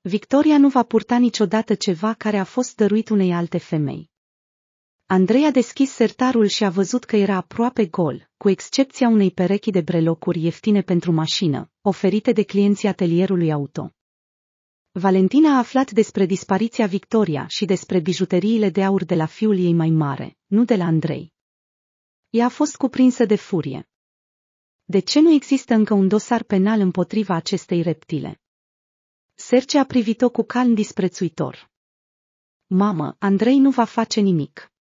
Victoria nu va purta niciodată ceva care a fost dăruit unei alte femei. Andrei a deschis sertarul și a văzut că era aproape gol, cu excepția unei perechi de brelocuri ieftine pentru mașină, oferite de clienții atelierului auto. Valentina a aflat despre dispariția Victoria și despre bijuteriile de aur de la fiul ei mai mare, nu de la Andrei. Ea a fost cuprinsă de furie. De ce nu există încă un dosar penal împotriva acestei reptile? Serce a privit-o cu calm disprețuitor. Mamă, Andrei nu va face nimic.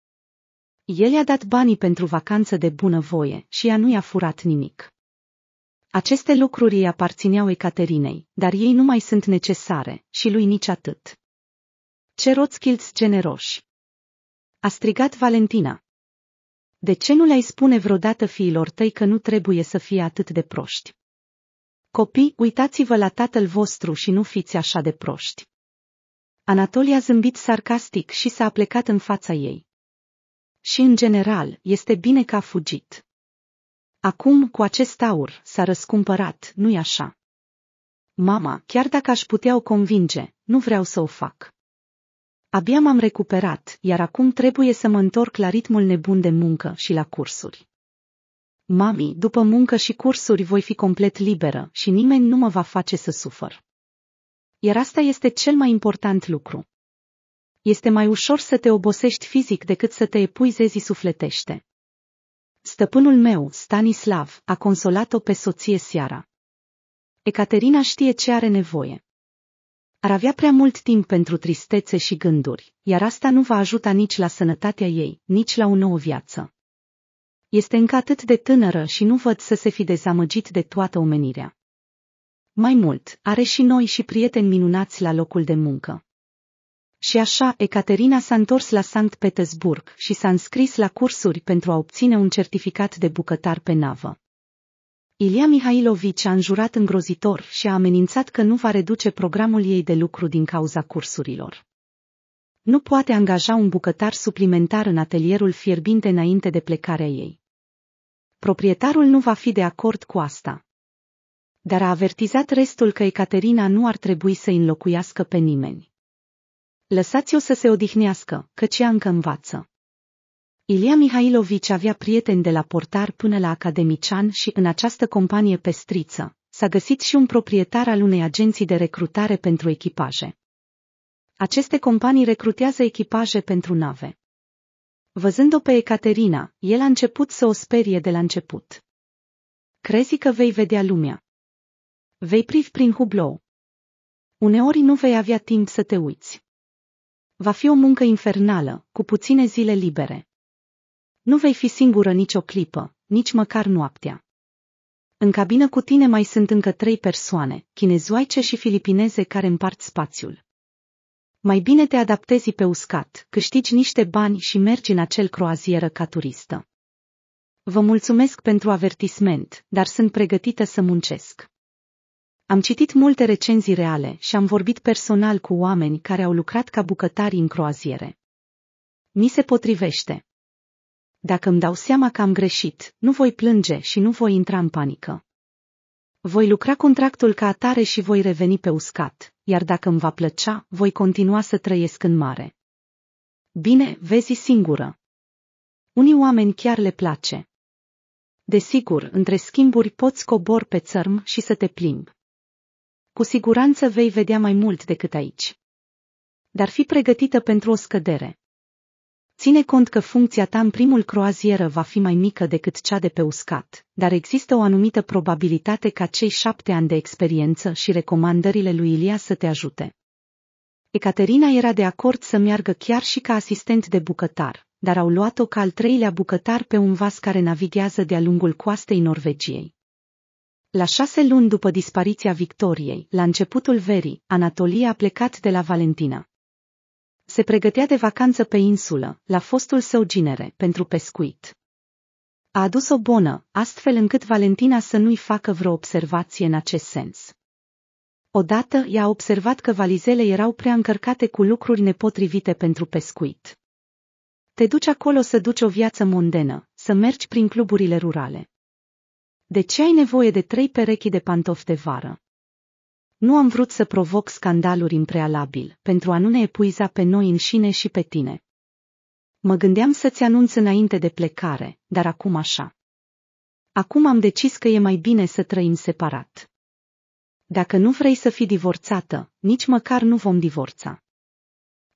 El i-a dat banii pentru vacanță de bunăvoie și ea nu i-a furat nimic. Aceste lucruri îi aparțineau Ecaterinei, dar ei nu mai sunt necesare, și lui nici atât. Ce roțchilți generoși! A strigat Valentina. De ce nu le-ai spune vreodată fiilor tăi că nu trebuie să fie atât de proști? Copii, uitați-vă la tatăl vostru și nu fiți așa de proști. Anatolia a zâmbit sarcastic și s-a plecat în fața ei și în general este bine că a fugit. Acum, cu acest aur, s-a răscumpărat, nu-i așa? Mama, chiar dacă aș putea o convinge, nu vreau să o fac. Abia m-am recuperat, iar acum trebuie să mă întorc la ritmul nebun de muncă și la cursuri. Mami, după muncă și cursuri voi fi complet liberă și nimeni nu mă va face să sufăr. Iar asta este cel mai important lucru este mai ușor să te obosești fizic decât să te epuizezi sufletește. Stăpânul meu, Stanislav, a consolat-o pe soție seara. Ecaterina știe ce are nevoie. Ar avea prea mult timp pentru tristețe și gânduri, iar asta nu va ajuta nici la sănătatea ei, nici la o nouă viață. Este încă atât de tânără și nu văd să se fi dezamăgit de toată omenirea. Mai mult, are și noi și prieteni minunați la locul de muncă. Și așa, Ecaterina s-a întors la Sankt Petersburg și s-a înscris la cursuri pentru a obține un certificat de bucătar pe navă. Ilia Mihailovici a înjurat îngrozitor și a amenințat că nu va reduce programul ei de lucru din cauza cursurilor. Nu poate angaja un bucătar suplimentar în atelierul fierbinte înainte de plecarea ei. Proprietarul nu va fi de acord cu asta. Dar a avertizat restul că Ecaterina nu ar trebui să înlocuiască pe nimeni. Lăsați-o să se odihnească, căci ea încă învață. Ilia Mihailovici avea prieteni de la portar până la academician și în această companie pestriță s-a găsit și un proprietar al unei agenții de recrutare pentru echipaje. Aceste companii recrutează echipaje pentru nave. Văzând-o pe Ecaterina, el a început să o sperie de la început. Crezi că vei vedea lumea. Vei privi prin hublou. Uneori nu vei avea timp să te uiți. Va fi o muncă infernală, cu puține zile libere. Nu vei fi singură nicio clipă, nici măcar noaptea. În cabină cu tine mai sunt încă trei persoane, chinezoaice și filipineze care împart spațiul. Mai bine te adaptezi pe uscat, câștigi niște bani și mergi în acel croazieră ca turistă. Vă mulțumesc pentru avertisment, dar sunt pregătită să muncesc. Am citit multe recenzii reale și am vorbit personal cu oameni care au lucrat ca bucătari în croaziere. Mi se potrivește. Dacă îmi dau seama că am greșit, nu voi plânge și nu voi intra în panică. Voi lucra contractul ca atare și voi reveni pe uscat, iar dacă îmi va plăcea, voi continua să trăiesc în mare. Bine, vezi singură. Unii oameni chiar le place. Desigur, între schimburi poți cobor pe țărm și să te plimbi cu siguranță vei vedea mai mult decât aici. Dar fi pregătită pentru o scădere. Ține cont că funcția ta în primul croazieră va fi mai mică decât cea de pe uscat, dar există o anumită probabilitate ca cei șapte ani de experiență și recomandările lui Ilia să te ajute. Ecaterina era de acord să meargă chiar și ca asistent de bucătar, dar au luat-o ca al treilea bucătar pe un vas care navighează de-a lungul coastei Norvegiei. La șase luni după dispariția Victoriei, la începutul verii, Anatolie a plecat de la Valentina. Se pregătea de vacanță pe insulă, la fostul său ginere, pentru pescuit. A adus o bonă, astfel încât Valentina să nu-i facă vreo observație în acest sens. Odată i-a observat că valizele erau prea încărcate cu lucruri nepotrivite pentru pescuit. Te duci acolo să duci o viață mondenă, să mergi prin cluburile rurale. De ce ai nevoie de trei perechi de pantofi de vară? Nu am vrut să provoc scandaluri în prealabil, pentru a nu ne epuiza pe noi înșine și pe tine. Mă gândeam să-ți anunț înainte de plecare, dar acum așa. Acum am decis că e mai bine să trăim separat. Dacă nu vrei să fii divorțată, nici măcar nu vom divorța.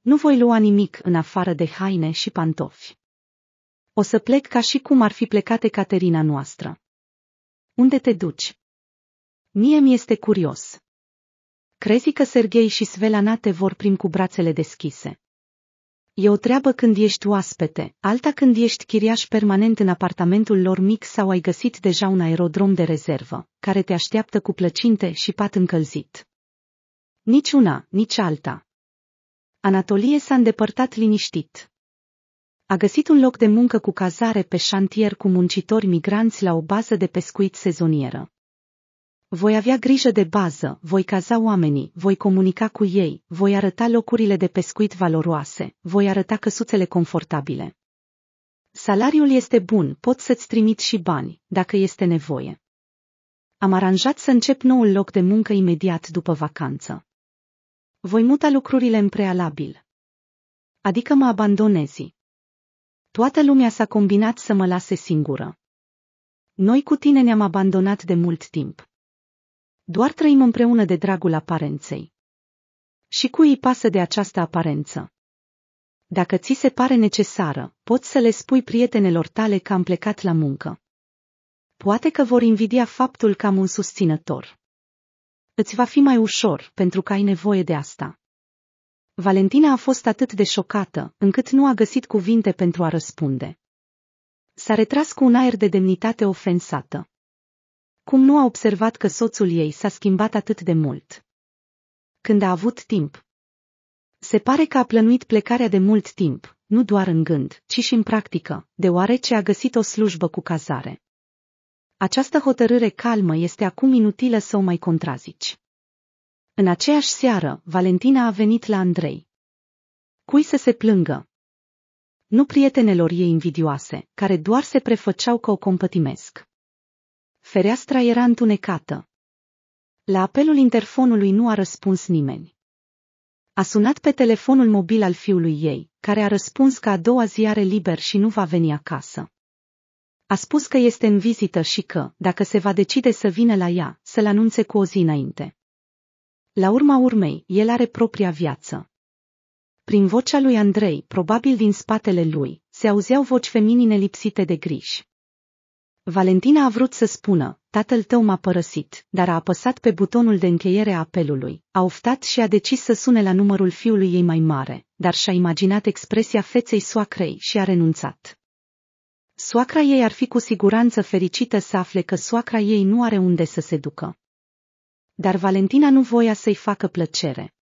Nu voi lua nimic în afară de haine și pantofi. O să plec ca și cum ar fi plecate Caterina noastră. Unde te duci? Mie mi este curios. Crezi că Serghei și Svelana te vor prim cu brațele deschise. E o treabă când ești oaspete, alta când ești chiriaș permanent în apartamentul lor mic sau ai găsit deja un aerodrom de rezervă, care te așteaptă cu plăcinte și pat încălzit. Nici una, nici alta. Anatolie s-a îndepărtat liniștit a găsit un loc de muncă cu cazare pe șantier cu muncitori migranți la o bază de pescuit sezonieră. Voi avea grijă de bază, voi caza oamenii, voi comunica cu ei, voi arăta locurile de pescuit valoroase, voi arăta căsuțele confortabile. Salariul este bun, pot să-ți trimit și bani, dacă este nevoie. Am aranjat să încep noul loc de muncă imediat după vacanță. Voi muta lucrurile în prealabil. Adică mă abandonezi. Toată lumea s-a combinat să mă lase singură. Noi cu tine ne-am abandonat de mult timp. Doar trăim împreună de dragul aparenței. Și cui îi pasă de această aparență? Dacă ți se pare necesară, poți să le spui prietenelor tale că am plecat la muncă. Poate că vor invidia faptul că am un susținător. Îți va fi mai ușor pentru că ai nevoie de asta. Valentina a fost atât de șocată, încât nu a găsit cuvinte pentru a răspunde. S-a retras cu un aer de demnitate ofensată. Cum nu a observat că soțul ei s-a schimbat atât de mult? Când a avut timp. Se pare că a plănuit plecarea de mult timp, nu doar în gând, ci și în practică, deoarece a găsit o slujbă cu cazare. Această hotărâre calmă este acum inutilă să o mai contrazici. În aceeași seară, Valentina a venit la Andrei. Cui să se plângă? Nu prietenelor ei invidioase, care doar se prefăceau că o compătimesc. Fereastra era întunecată. La apelul interfonului nu a răspuns nimeni. A sunat pe telefonul mobil al fiului ei, care a răspuns că a doua zi are liber și nu va veni acasă. A spus că este în vizită și că, dacă se va decide să vină la ea, să-l anunțe cu o zi înainte. La urma urmei, el are propria viață. Prin vocea lui Andrei, probabil din spatele lui, se auzeau voci feminine lipsite de griji. Valentina a vrut să spună, tatăl tău m-a părăsit, dar a apăsat pe butonul de încheiere a apelului, a oftat și a decis să sune la numărul fiului ei mai mare, dar și-a imaginat expresia feței soacrei și a renunțat. Soacra ei ar fi cu siguranță fericită să afle că soacra ei nu are unde să se ducă. Dar Valentina nu voia să-i facă plăcere.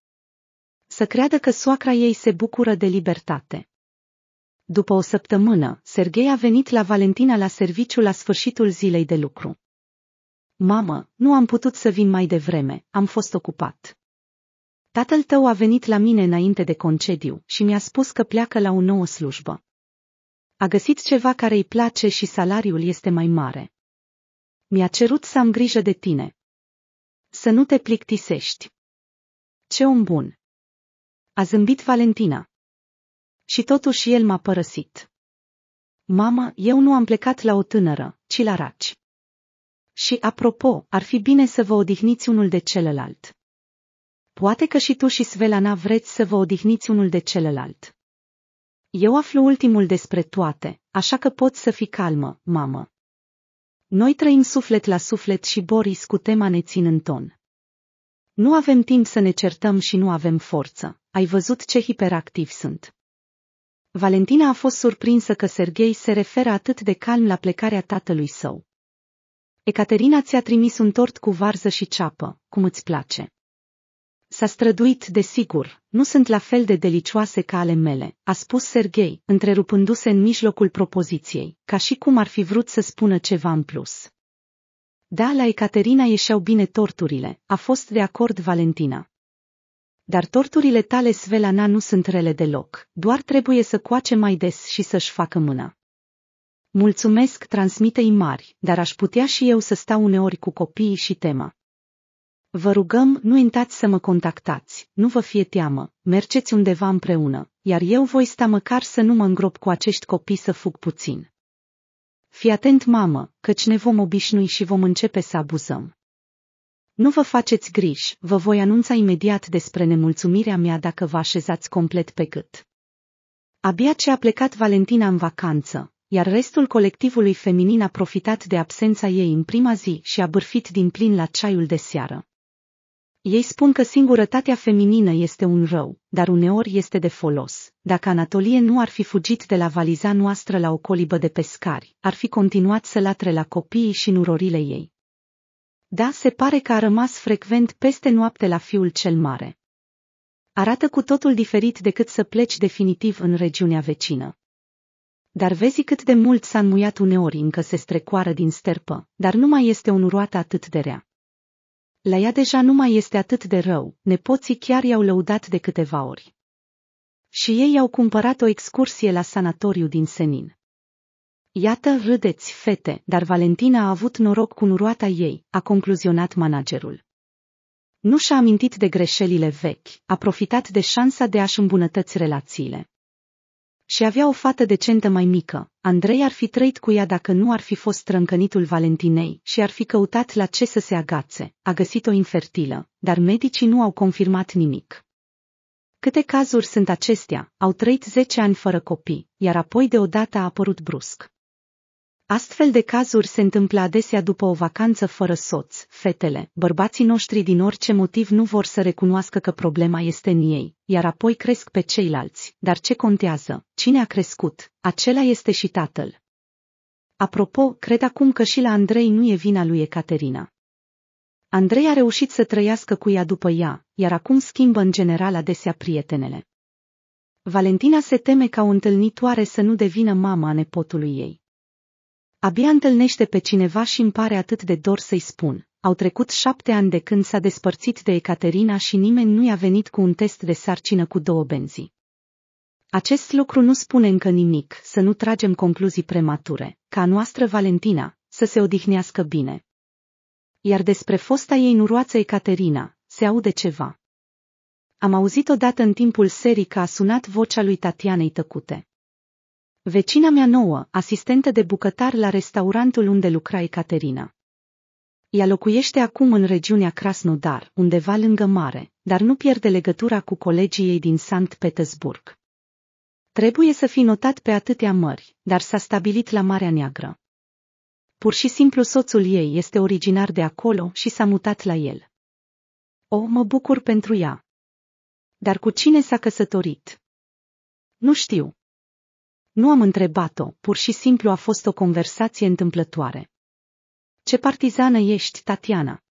Să creadă că soacra ei se bucură de libertate. După o săptămână, Serghei a venit la Valentina la serviciu la sfârșitul zilei de lucru. Mamă, nu am putut să vin mai devreme, am fost ocupat. Tatăl tău a venit la mine înainte de concediu și mi-a spus că pleacă la o nouă slujbă. A găsit ceva care îi place și salariul este mai mare. Mi-a cerut să am grijă de tine, să nu te plictisești. Ce om bun! A zâmbit Valentina. Și totuși el m-a părăsit. Mama, eu nu am plecat la o tânără, ci la raci. Și apropo, ar fi bine să vă odihniți unul de celălalt. Poate că și tu și Svelana vreți să vă odihniți unul de celălalt. Eu aflu ultimul despre toate, așa că pot să fii calmă, mamă. Noi trăim suflet la suflet și Boris cu tema ne țin în ton. Nu avem timp să ne certăm și nu avem forță. Ai văzut ce hiperactivi sunt. Valentina a fost surprinsă că Serghei se referă atât de calm la plecarea tatălui său. Ecaterina ți-a trimis un tort cu varză și ceapă, cum îți place. S-a străduit de sigur, nu sunt la fel de delicioase ca ale mele, a spus Sergei, întrerupându-se în mijlocul propoziției, ca și cum ar fi vrut să spună ceva în plus. Da, la Ecaterina ieșeau bine torturile, a fost de acord Valentina. Dar torturile tale, Svelana, nu sunt rele deloc, doar trebuie să coace mai des și să-și facă mâna. Mulțumesc transmite-i mari, dar aș putea și eu să stau uneori cu copiii și tema. Vă rugăm, nu intați să mă contactați, nu vă fie teamă, mergeți undeva împreună, iar eu voi sta măcar să nu mă îngrop cu acești copii să fug puțin. Fii atent, mamă, căci ne vom obișnui și vom începe să abuzăm. Nu vă faceți griji, vă voi anunța imediat despre nemulțumirea mea dacă vă așezați complet pe gât. Abia ce a plecat Valentina în vacanță, iar restul colectivului feminin a profitat de absența ei în prima zi și a bârfit din plin la ceaiul de seară. Ei spun că singurătatea feminină este un rău, dar uneori este de folos. Dacă Anatolie nu ar fi fugit de la valiza noastră la o colibă de pescari, ar fi continuat să latre la copiii și nurorile ei. Da, se pare că a rămas frecvent peste noapte la fiul cel mare. Arată cu totul diferit decât să pleci definitiv în regiunea vecină. Dar vezi cât de mult s-a înmuiat uneori încă se strecoară din sterpă, dar nu mai este un roată atât de rea. La ea deja nu mai este atât de rău, nepoții chiar i-au lăudat de câteva ori. Și ei au cumpărat o excursie la sanatoriu din Senin. Iată, râdeți, fete, dar Valentina a avut noroc cu nuroata ei, a concluzionat managerul. Nu și-a amintit de greșelile vechi, a profitat de șansa de a-și îmbunătăți relațiile și avea o fată decentă mai mică. Andrei ar fi trăit cu ea dacă nu ar fi fost trâncănitul Valentinei și ar fi căutat la ce să se agațe. A găsit-o infertilă, dar medicii nu au confirmat nimic. Câte cazuri sunt acestea? Au trăit 10 ani fără copii, iar apoi deodată a apărut brusc. Astfel de cazuri se întâmplă adesea după o vacanță fără soț. Fetele, bărbații noștri din orice motiv nu vor să recunoască că problema este în ei, iar apoi cresc pe ceilalți. Dar ce contează? Cine a crescut? Acela este și tatăl. Apropo, cred acum că și la Andrei nu e vina lui Ecaterina. Andrei a reușit să trăiască cu ea după ea, iar acum schimbă în general adesea prietenele. Valentina se teme ca o întâlnitoare să nu devină mama nepotului ei. Abia întâlnește pe cineva și îmi pare atât de dor să-i spun. Au trecut șapte ani de când s-a despărțit de Ecaterina și nimeni nu i-a venit cu un test de sarcină cu două benzi. Acest lucru nu spune încă nimic, să nu tragem concluzii premature, ca noastră Valentina, să se odihnească bine. Iar despre fosta ei nuroață Ecaterina, se aude ceva. Am auzit odată în timpul serii că a sunat vocea lui Tatianei tăcute. Vecina mea nouă, asistentă de bucătar la restaurantul unde lucra Ecaterina. Ea locuiește acum în regiunea Krasnodar, undeva lângă mare, dar nu pierde legătura cu colegii ei din Sankt Petersburg. Trebuie să fi notat pe atâtea mări, dar s-a stabilit la Marea Neagră. Pur și simplu soțul ei este originar de acolo și s-a mutat la el. O, mă bucur pentru ea. Dar cu cine s-a căsătorit? Nu știu. Nu am întrebat-o, pur și simplu a fost o conversație întâmplătoare. Ce partizană ești, Tatiana?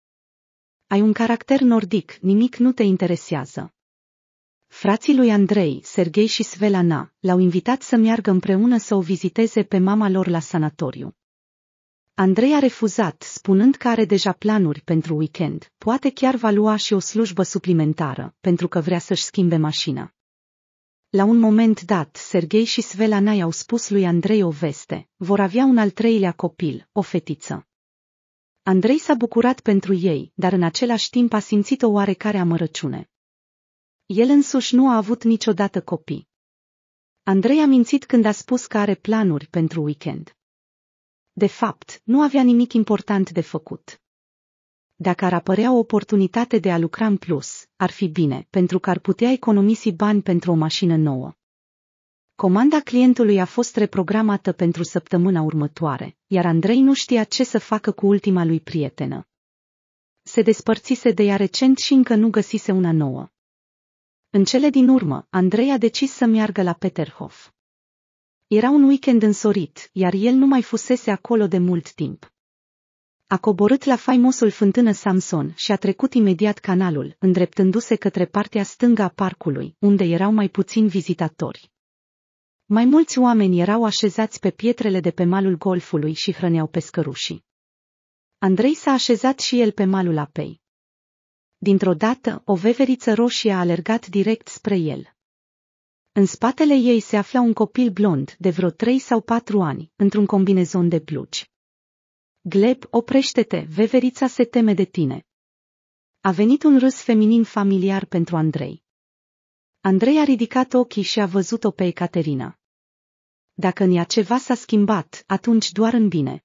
Ai un caracter nordic, nimic nu te interesează. Frații lui Andrei, Sergei și Svelana, l-au invitat să meargă împreună să o viziteze pe mama lor la sanatoriu. Andrei a refuzat, spunând că are deja planuri pentru weekend, poate chiar va lua și o slujbă suplimentară, pentru că vrea să-și schimbe mașina. La un moment dat, Serghei și Svelana i-au spus lui Andrei o veste, vor avea un al treilea copil, o fetiță. Andrei s-a bucurat pentru ei, dar în același timp a simțit o oarecare amărăciune. El însuși nu a avut niciodată copii. Andrei a mințit când a spus că are planuri pentru weekend. De fapt, nu avea nimic important de făcut dacă ar apărea o oportunitate de a lucra în plus, ar fi bine, pentru că ar putea economisi bani pentru o mașină nouă. Comanda clientului a fost reprogramată pentru săptămâna următoare, iar Andrei nu știa ce să facă cu ultima lui prietenă. Se despărțise de ea recent și încă nu găsise una nouă. În cele din urmă, Andrei a decis să meargă la Peterhof. Era un weekend însorit, iar el nu mai fusese acolo de mult timp a coborât la faimosul fântână Samson și a trecut imediat canalul, îndreptându-se către partea stângă a parcului, unde erau mai puțini vizitatori. Mai mulți oameni erau așezați pe pietrele de pe malul golfului și hrăneau pescărușii. Andrei s-a așezat și el pe malul apei. Dintr-o dată, o veveriță roșie a alergat direct spre el. În spatele ei se afla un copil blond de vreo trei sau patru ani, într-un combinezon de blugi. Gleb, oprește-te, veverița se teme de tine. A venit un râs feminin familiar pentru Andrei. Andrei a ridicat ochii și a văzut-o pe Ecaterina. Dacă în ea ceva s-a schimbat, atunci doar în bine.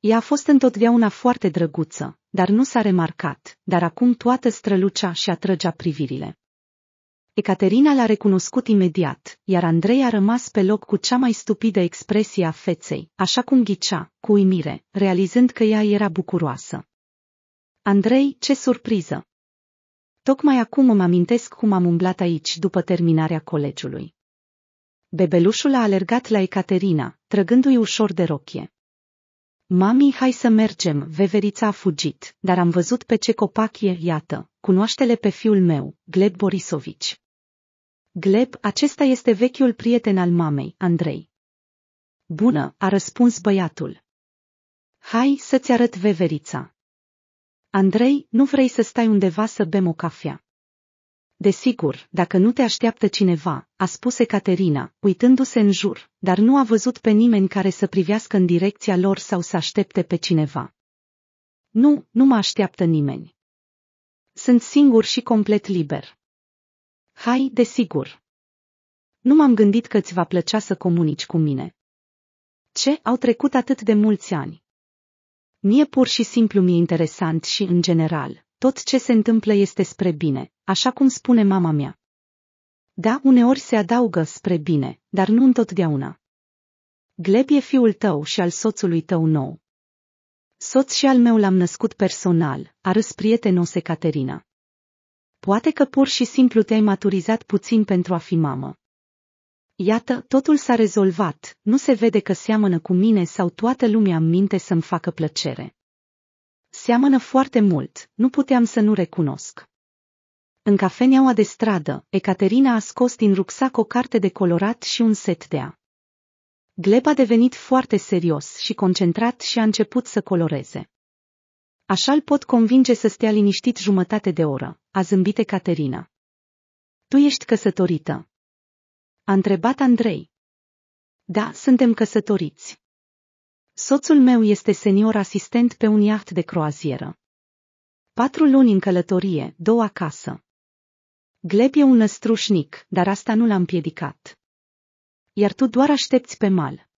Ea a fost întotdeauna foarte drăguță, dar nu s-a remarcat, dar acum toată strălucea și atrăgea privirile. Ecaterina l-a recunoscut imediat, iar Andrei a rămas pe loc cu cea mai stupidă expresie a feței, așa cum ghicea, cu uimire, realizând că ea era bucuroasă. Andrei, ce surpriză! Tocmai acum îmi amintesc cum am umblat aici după terminarea colegiului. Bebelușul a alergat la Ecaterina, trăgându-i ușor de rochie. Mami, hai să mergem, veverița a fugit, dar am văzut pe ce copac e, iată, cunoaștele pe fiul meu, Gleb Borisovici. Gleb, acesta este vechiul prieten al mamei, Andrei. Bună, a răspuns băiatul. Hai să-ți arăt veverița. Andrei, nu vrei să stai undeva să bem o cafea. Desigur, dacă nu te așteaptă cineva, a spus Caterina, uitându-se în jur, dar nu a văzut pe nimeni care să privească în direcția lor sau să aștepte pe cineva. Nu, nu mă așteaptă nimeni. Sunt singur și complet liber. Hai, desigur. Nu m-am gândit că ți va plăcea să comunici cu mine. Ce, au trecut atât de mulți ani. Mie pur și simplu mi-e interesant și, în general, tot ce se întâmplă este spre bine, așa cum spune mama mea. Da, uneori se adaugă spre bine, dar nu întotdeauna. Gleb e fiul tău și al soțului tău nou. Soț și al meu l-am născut personal, a râs prietenos Caterina. Poate că pur și simplu te-ai maturizat puțin pentru a fi mamă. Iată, totul s-a rezolvat, nu se vede că seamănă cu mine sau toată lumea în minte să-mi facă plăcere. Seamănă foarte mult, nu puteam să nu recunosc. În cafeneaua de stradă, Ecaterina a scos din rucsac o carte de colorat și un set de a. Gleb a devenit foarte serios și concentrat și a început să coloreze. Așa îl pot convinge să stea liniștit jumătate de oră, a zâmbit Caterina. Tu ești căsătorită? A întrebat Andrei. Da, suntem căsătoriți. Soțul meu este senior asistent pe un iaht de croazieră. Patru luni în călătorie, două acasă. Gleb e un năstrușnic, dar asta nu l-a împiedicat. Iar tu doar aștepți pe mal.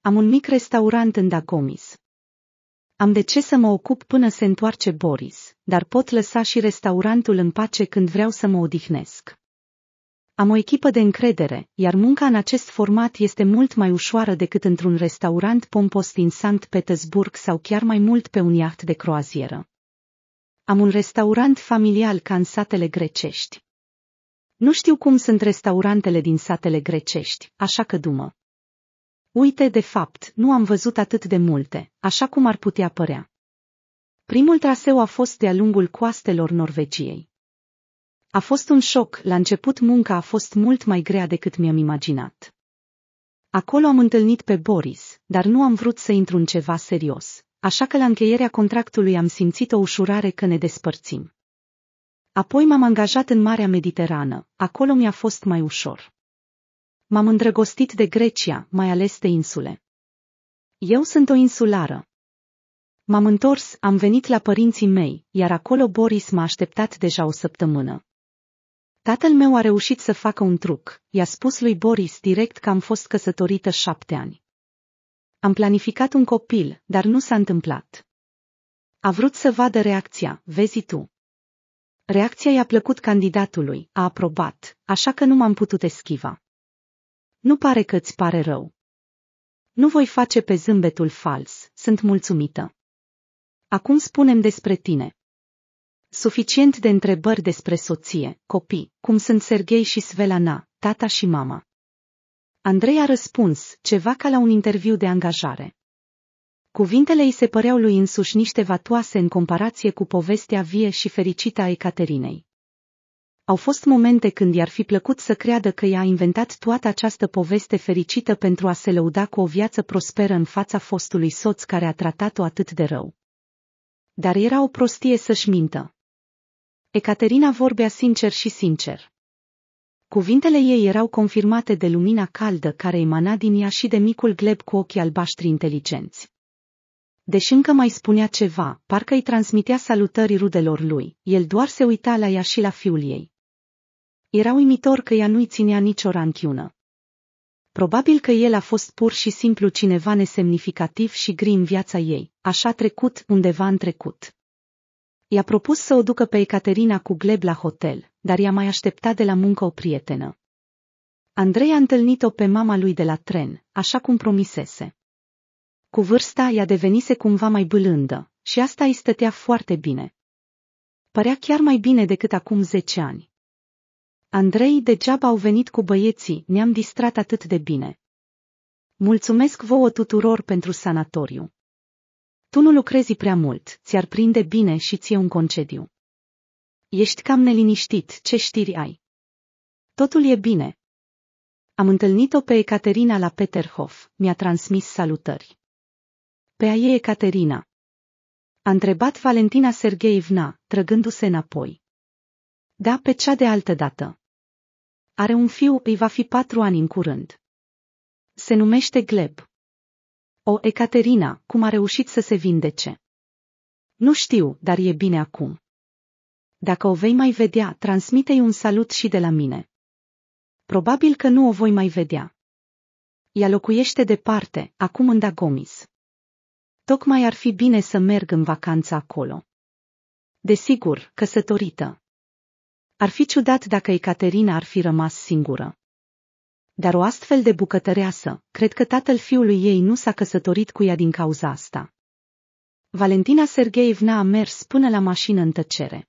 Am un mic restaurant în Dacomis, am de ce să mă ocup până se întoarce Boris, dar pot lăsa și restaurantul în pace când vreau să mă odihnesc. Am o echipă de încredere, iar munca în acest format este mult mai ușoară decât într-un restaurant pompos din Sankt Petersburg sau chiar mai mult pe un iaht de croazieră. Am un restaurant familial ca în satele grecești. Nu știu cum sunt restaurantele din satele grecești, așa că dumă. Uite, de fapt, nu am văzut atât de multe, așa cum ar putea părea. Primul traseu a fost de-a lungul coastelor Norvegiei. A fost un șoc, la început munca a fost mult mai grea decât mi-am imaginat. Acolo am întâlnit pe Boris, dar nu am vrut să intru în ceva serios, așa că la încheierea contractului am simțit o ușurare că ne despărțim. Apoi m-am angajat în Marea Mediterană, acolo mi-a fost mai ușor. M-am îndrăgostit de Grecia, mai ales de insule. Eu sunt o insulară. M-am întors, am venit la părinții mei, iar acolo Boris m-a așteptat deja o săptămână. Tatăl meu a reușit să facă un truc, i-a spus lui Boris direct că am fost căsătorită șapte ani. Am planificat un copil, dar nu s-a întâmplat. A vrut să vadă reacția, vezi tu. Reacția i-a plăcut candidatului, a aprobat, așa că nu m-am putut eschiva. Nu pare că îți pare rău. Nu voi face pe zâmbetul fals, sunt mulțumită. Acum spunem despre tine. Suficient de întrebări despre soție, copii, cum sunt Serghei și Svelana, tata și mama. Andrei a răspuns, ceva ca la un interviu de angajare. Cuvintele îi se păreau lui însuși niște vatoase în comparație cu povestea vie și fericită a Ecaterinei. Au fost momente când i-ar fi plăcut să creadă că i-a inventat toată această poveste fericită pentru a se lăuda cu o viață prosperă în fața fostului soț care a tratat-o atât de rău. Dar era o prostie să-și mintă. Ecaterina vorbea sincer și sincer. Cuvintele ei erau confirmate de lumina caldă care emana din ea și de micul gleb cu ochii albaștri inteligenți. Deși încă mai spunea ceva, parcă îi transmitea salutări rudelor lui, el doar se uita la ea și la fiul ei. Era uimitor că ea nu-i ținea nicio ranchiună. Probabil că el a fost pur și simplu cineva nesemnificativ și gri în viața ei, așa trecut undeva în trecut. I-a propus să o ducă pe Ecaterina cu Gleb la hotel, dar i-a mai așteptat de la muncă o prietenă. Andrei a întâlnit-o pe mama lui de la tren, așa cum promisese. Cu vârsta ea devenise cumva mai bâlândă și asta îi stătea foarte bine. Părea chiar mai bine decât acum zece ani. Andrei degeaba au venit cu băieții, ne-am distrat atât de bine. Mulțumesc vouă tuturor pentru sanatoriu. Tu nu lucrezi prea mult, ți-ar prinde bine și ție un concediu. Ești cam neliniștit, ce știri ai? Totul e bine. Am întâlnit-o pe Ecaterina la Peterhof, mi-a transmis salutări. Pe a ei Ecaterina. A întrebat Valentina Sergeevna, trăgându-se înapoi. Da, pe cea de altă dată. Are un fiu, îi va fi patru ani în curând. Se numește Gleb. O, Ecaterina, cum a reușit să se vindece? Nu știu, dar e bine acum. Dacă o vei mai vedea, transmite-i un salut și de la mine. Probabil că nu o voi mai vedea. Ea locuiește departe, acum în Dagomis. Tocmai ar fi bine să merg în vacanță acolo. Desigur, căsătorită. Ar fi ciudat dacă Ecaterina ar fi rămas singură. Dar o astfel de bucătăreasă, cred că tatăl fiului ei nu s-a căsătorit cu ea din cauza asta. Valentina Sergeevna a mers până la mașină în tăcere.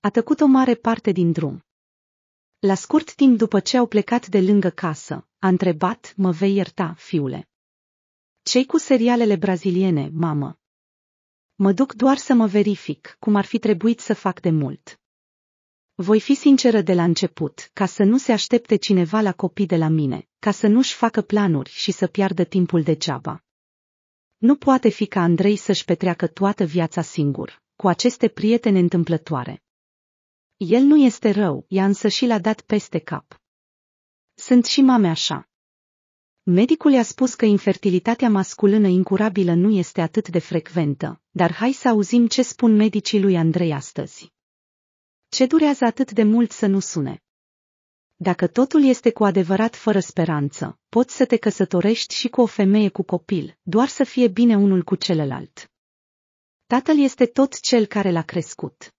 A tăcut o mare parte din drum. La scurt timp după ce au plecat de lângă casă, a întrebat, mă vei ierta, fiule. Cei cu serialele braziliene, mamă? Mă duc doar să mă verific, cum ar fi trebuit să fac de mult. Voi fi sinceră de la început, ca să nu se aștepte cineva la copii de la mine, ca să nu-și facă planuri și să piardă timpul degeaba. Nu poate fi ca Andrei să-și petreacă toată viața singur, cu aceste prietene întâmplătoare. El nu este rău, ea însă și l-a dat peste cap. Sunt și mame așa. Medicul i-a spus că infertilitatea masculină incurabilă nu este atât de frecventă, dar hai să auzim ce spun medicii lui Andrei astăzi. Ce durează atât de mult să nu sune? Dacă totul este cu adevărat fără speranță, poți să te căsătorești și cu o femeie cu copil, doar să fie bine unul cu celălalt. Tatăl este tot cel care l-a crescut.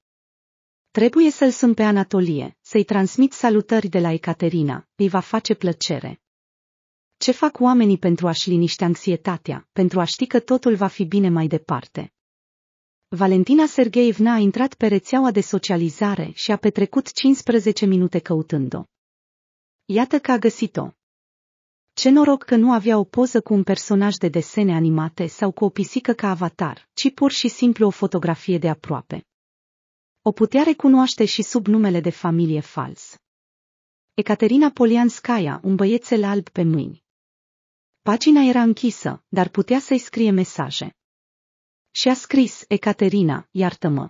Trebuie să-l sun pe Anatolie, să-i transmit salutări de la Ecaterina, îi va face plăcere. Ce fac oamenii pentru a-și liniște anxietatea, pentru a ști că totul va fi bine mai departe? Valentina Sergeevna a intrat pe rețeaua de socializare și a petrecut 15 minute căutând-o. Iată că a găsit-o. Ce noroc că nu avea o poză cu un personaj de desene animate sau cu o pisică ca avatar, ci pur și simplu o fotografie de aproape. O putea recunoaște și sub numele de familie fals. Ecaterina Polianskaya, un băiețel alb pe mâini. Pagina era închisă, dar putea să-i scrie mesaje. Și a scris, Ecaterina, iartă-mă.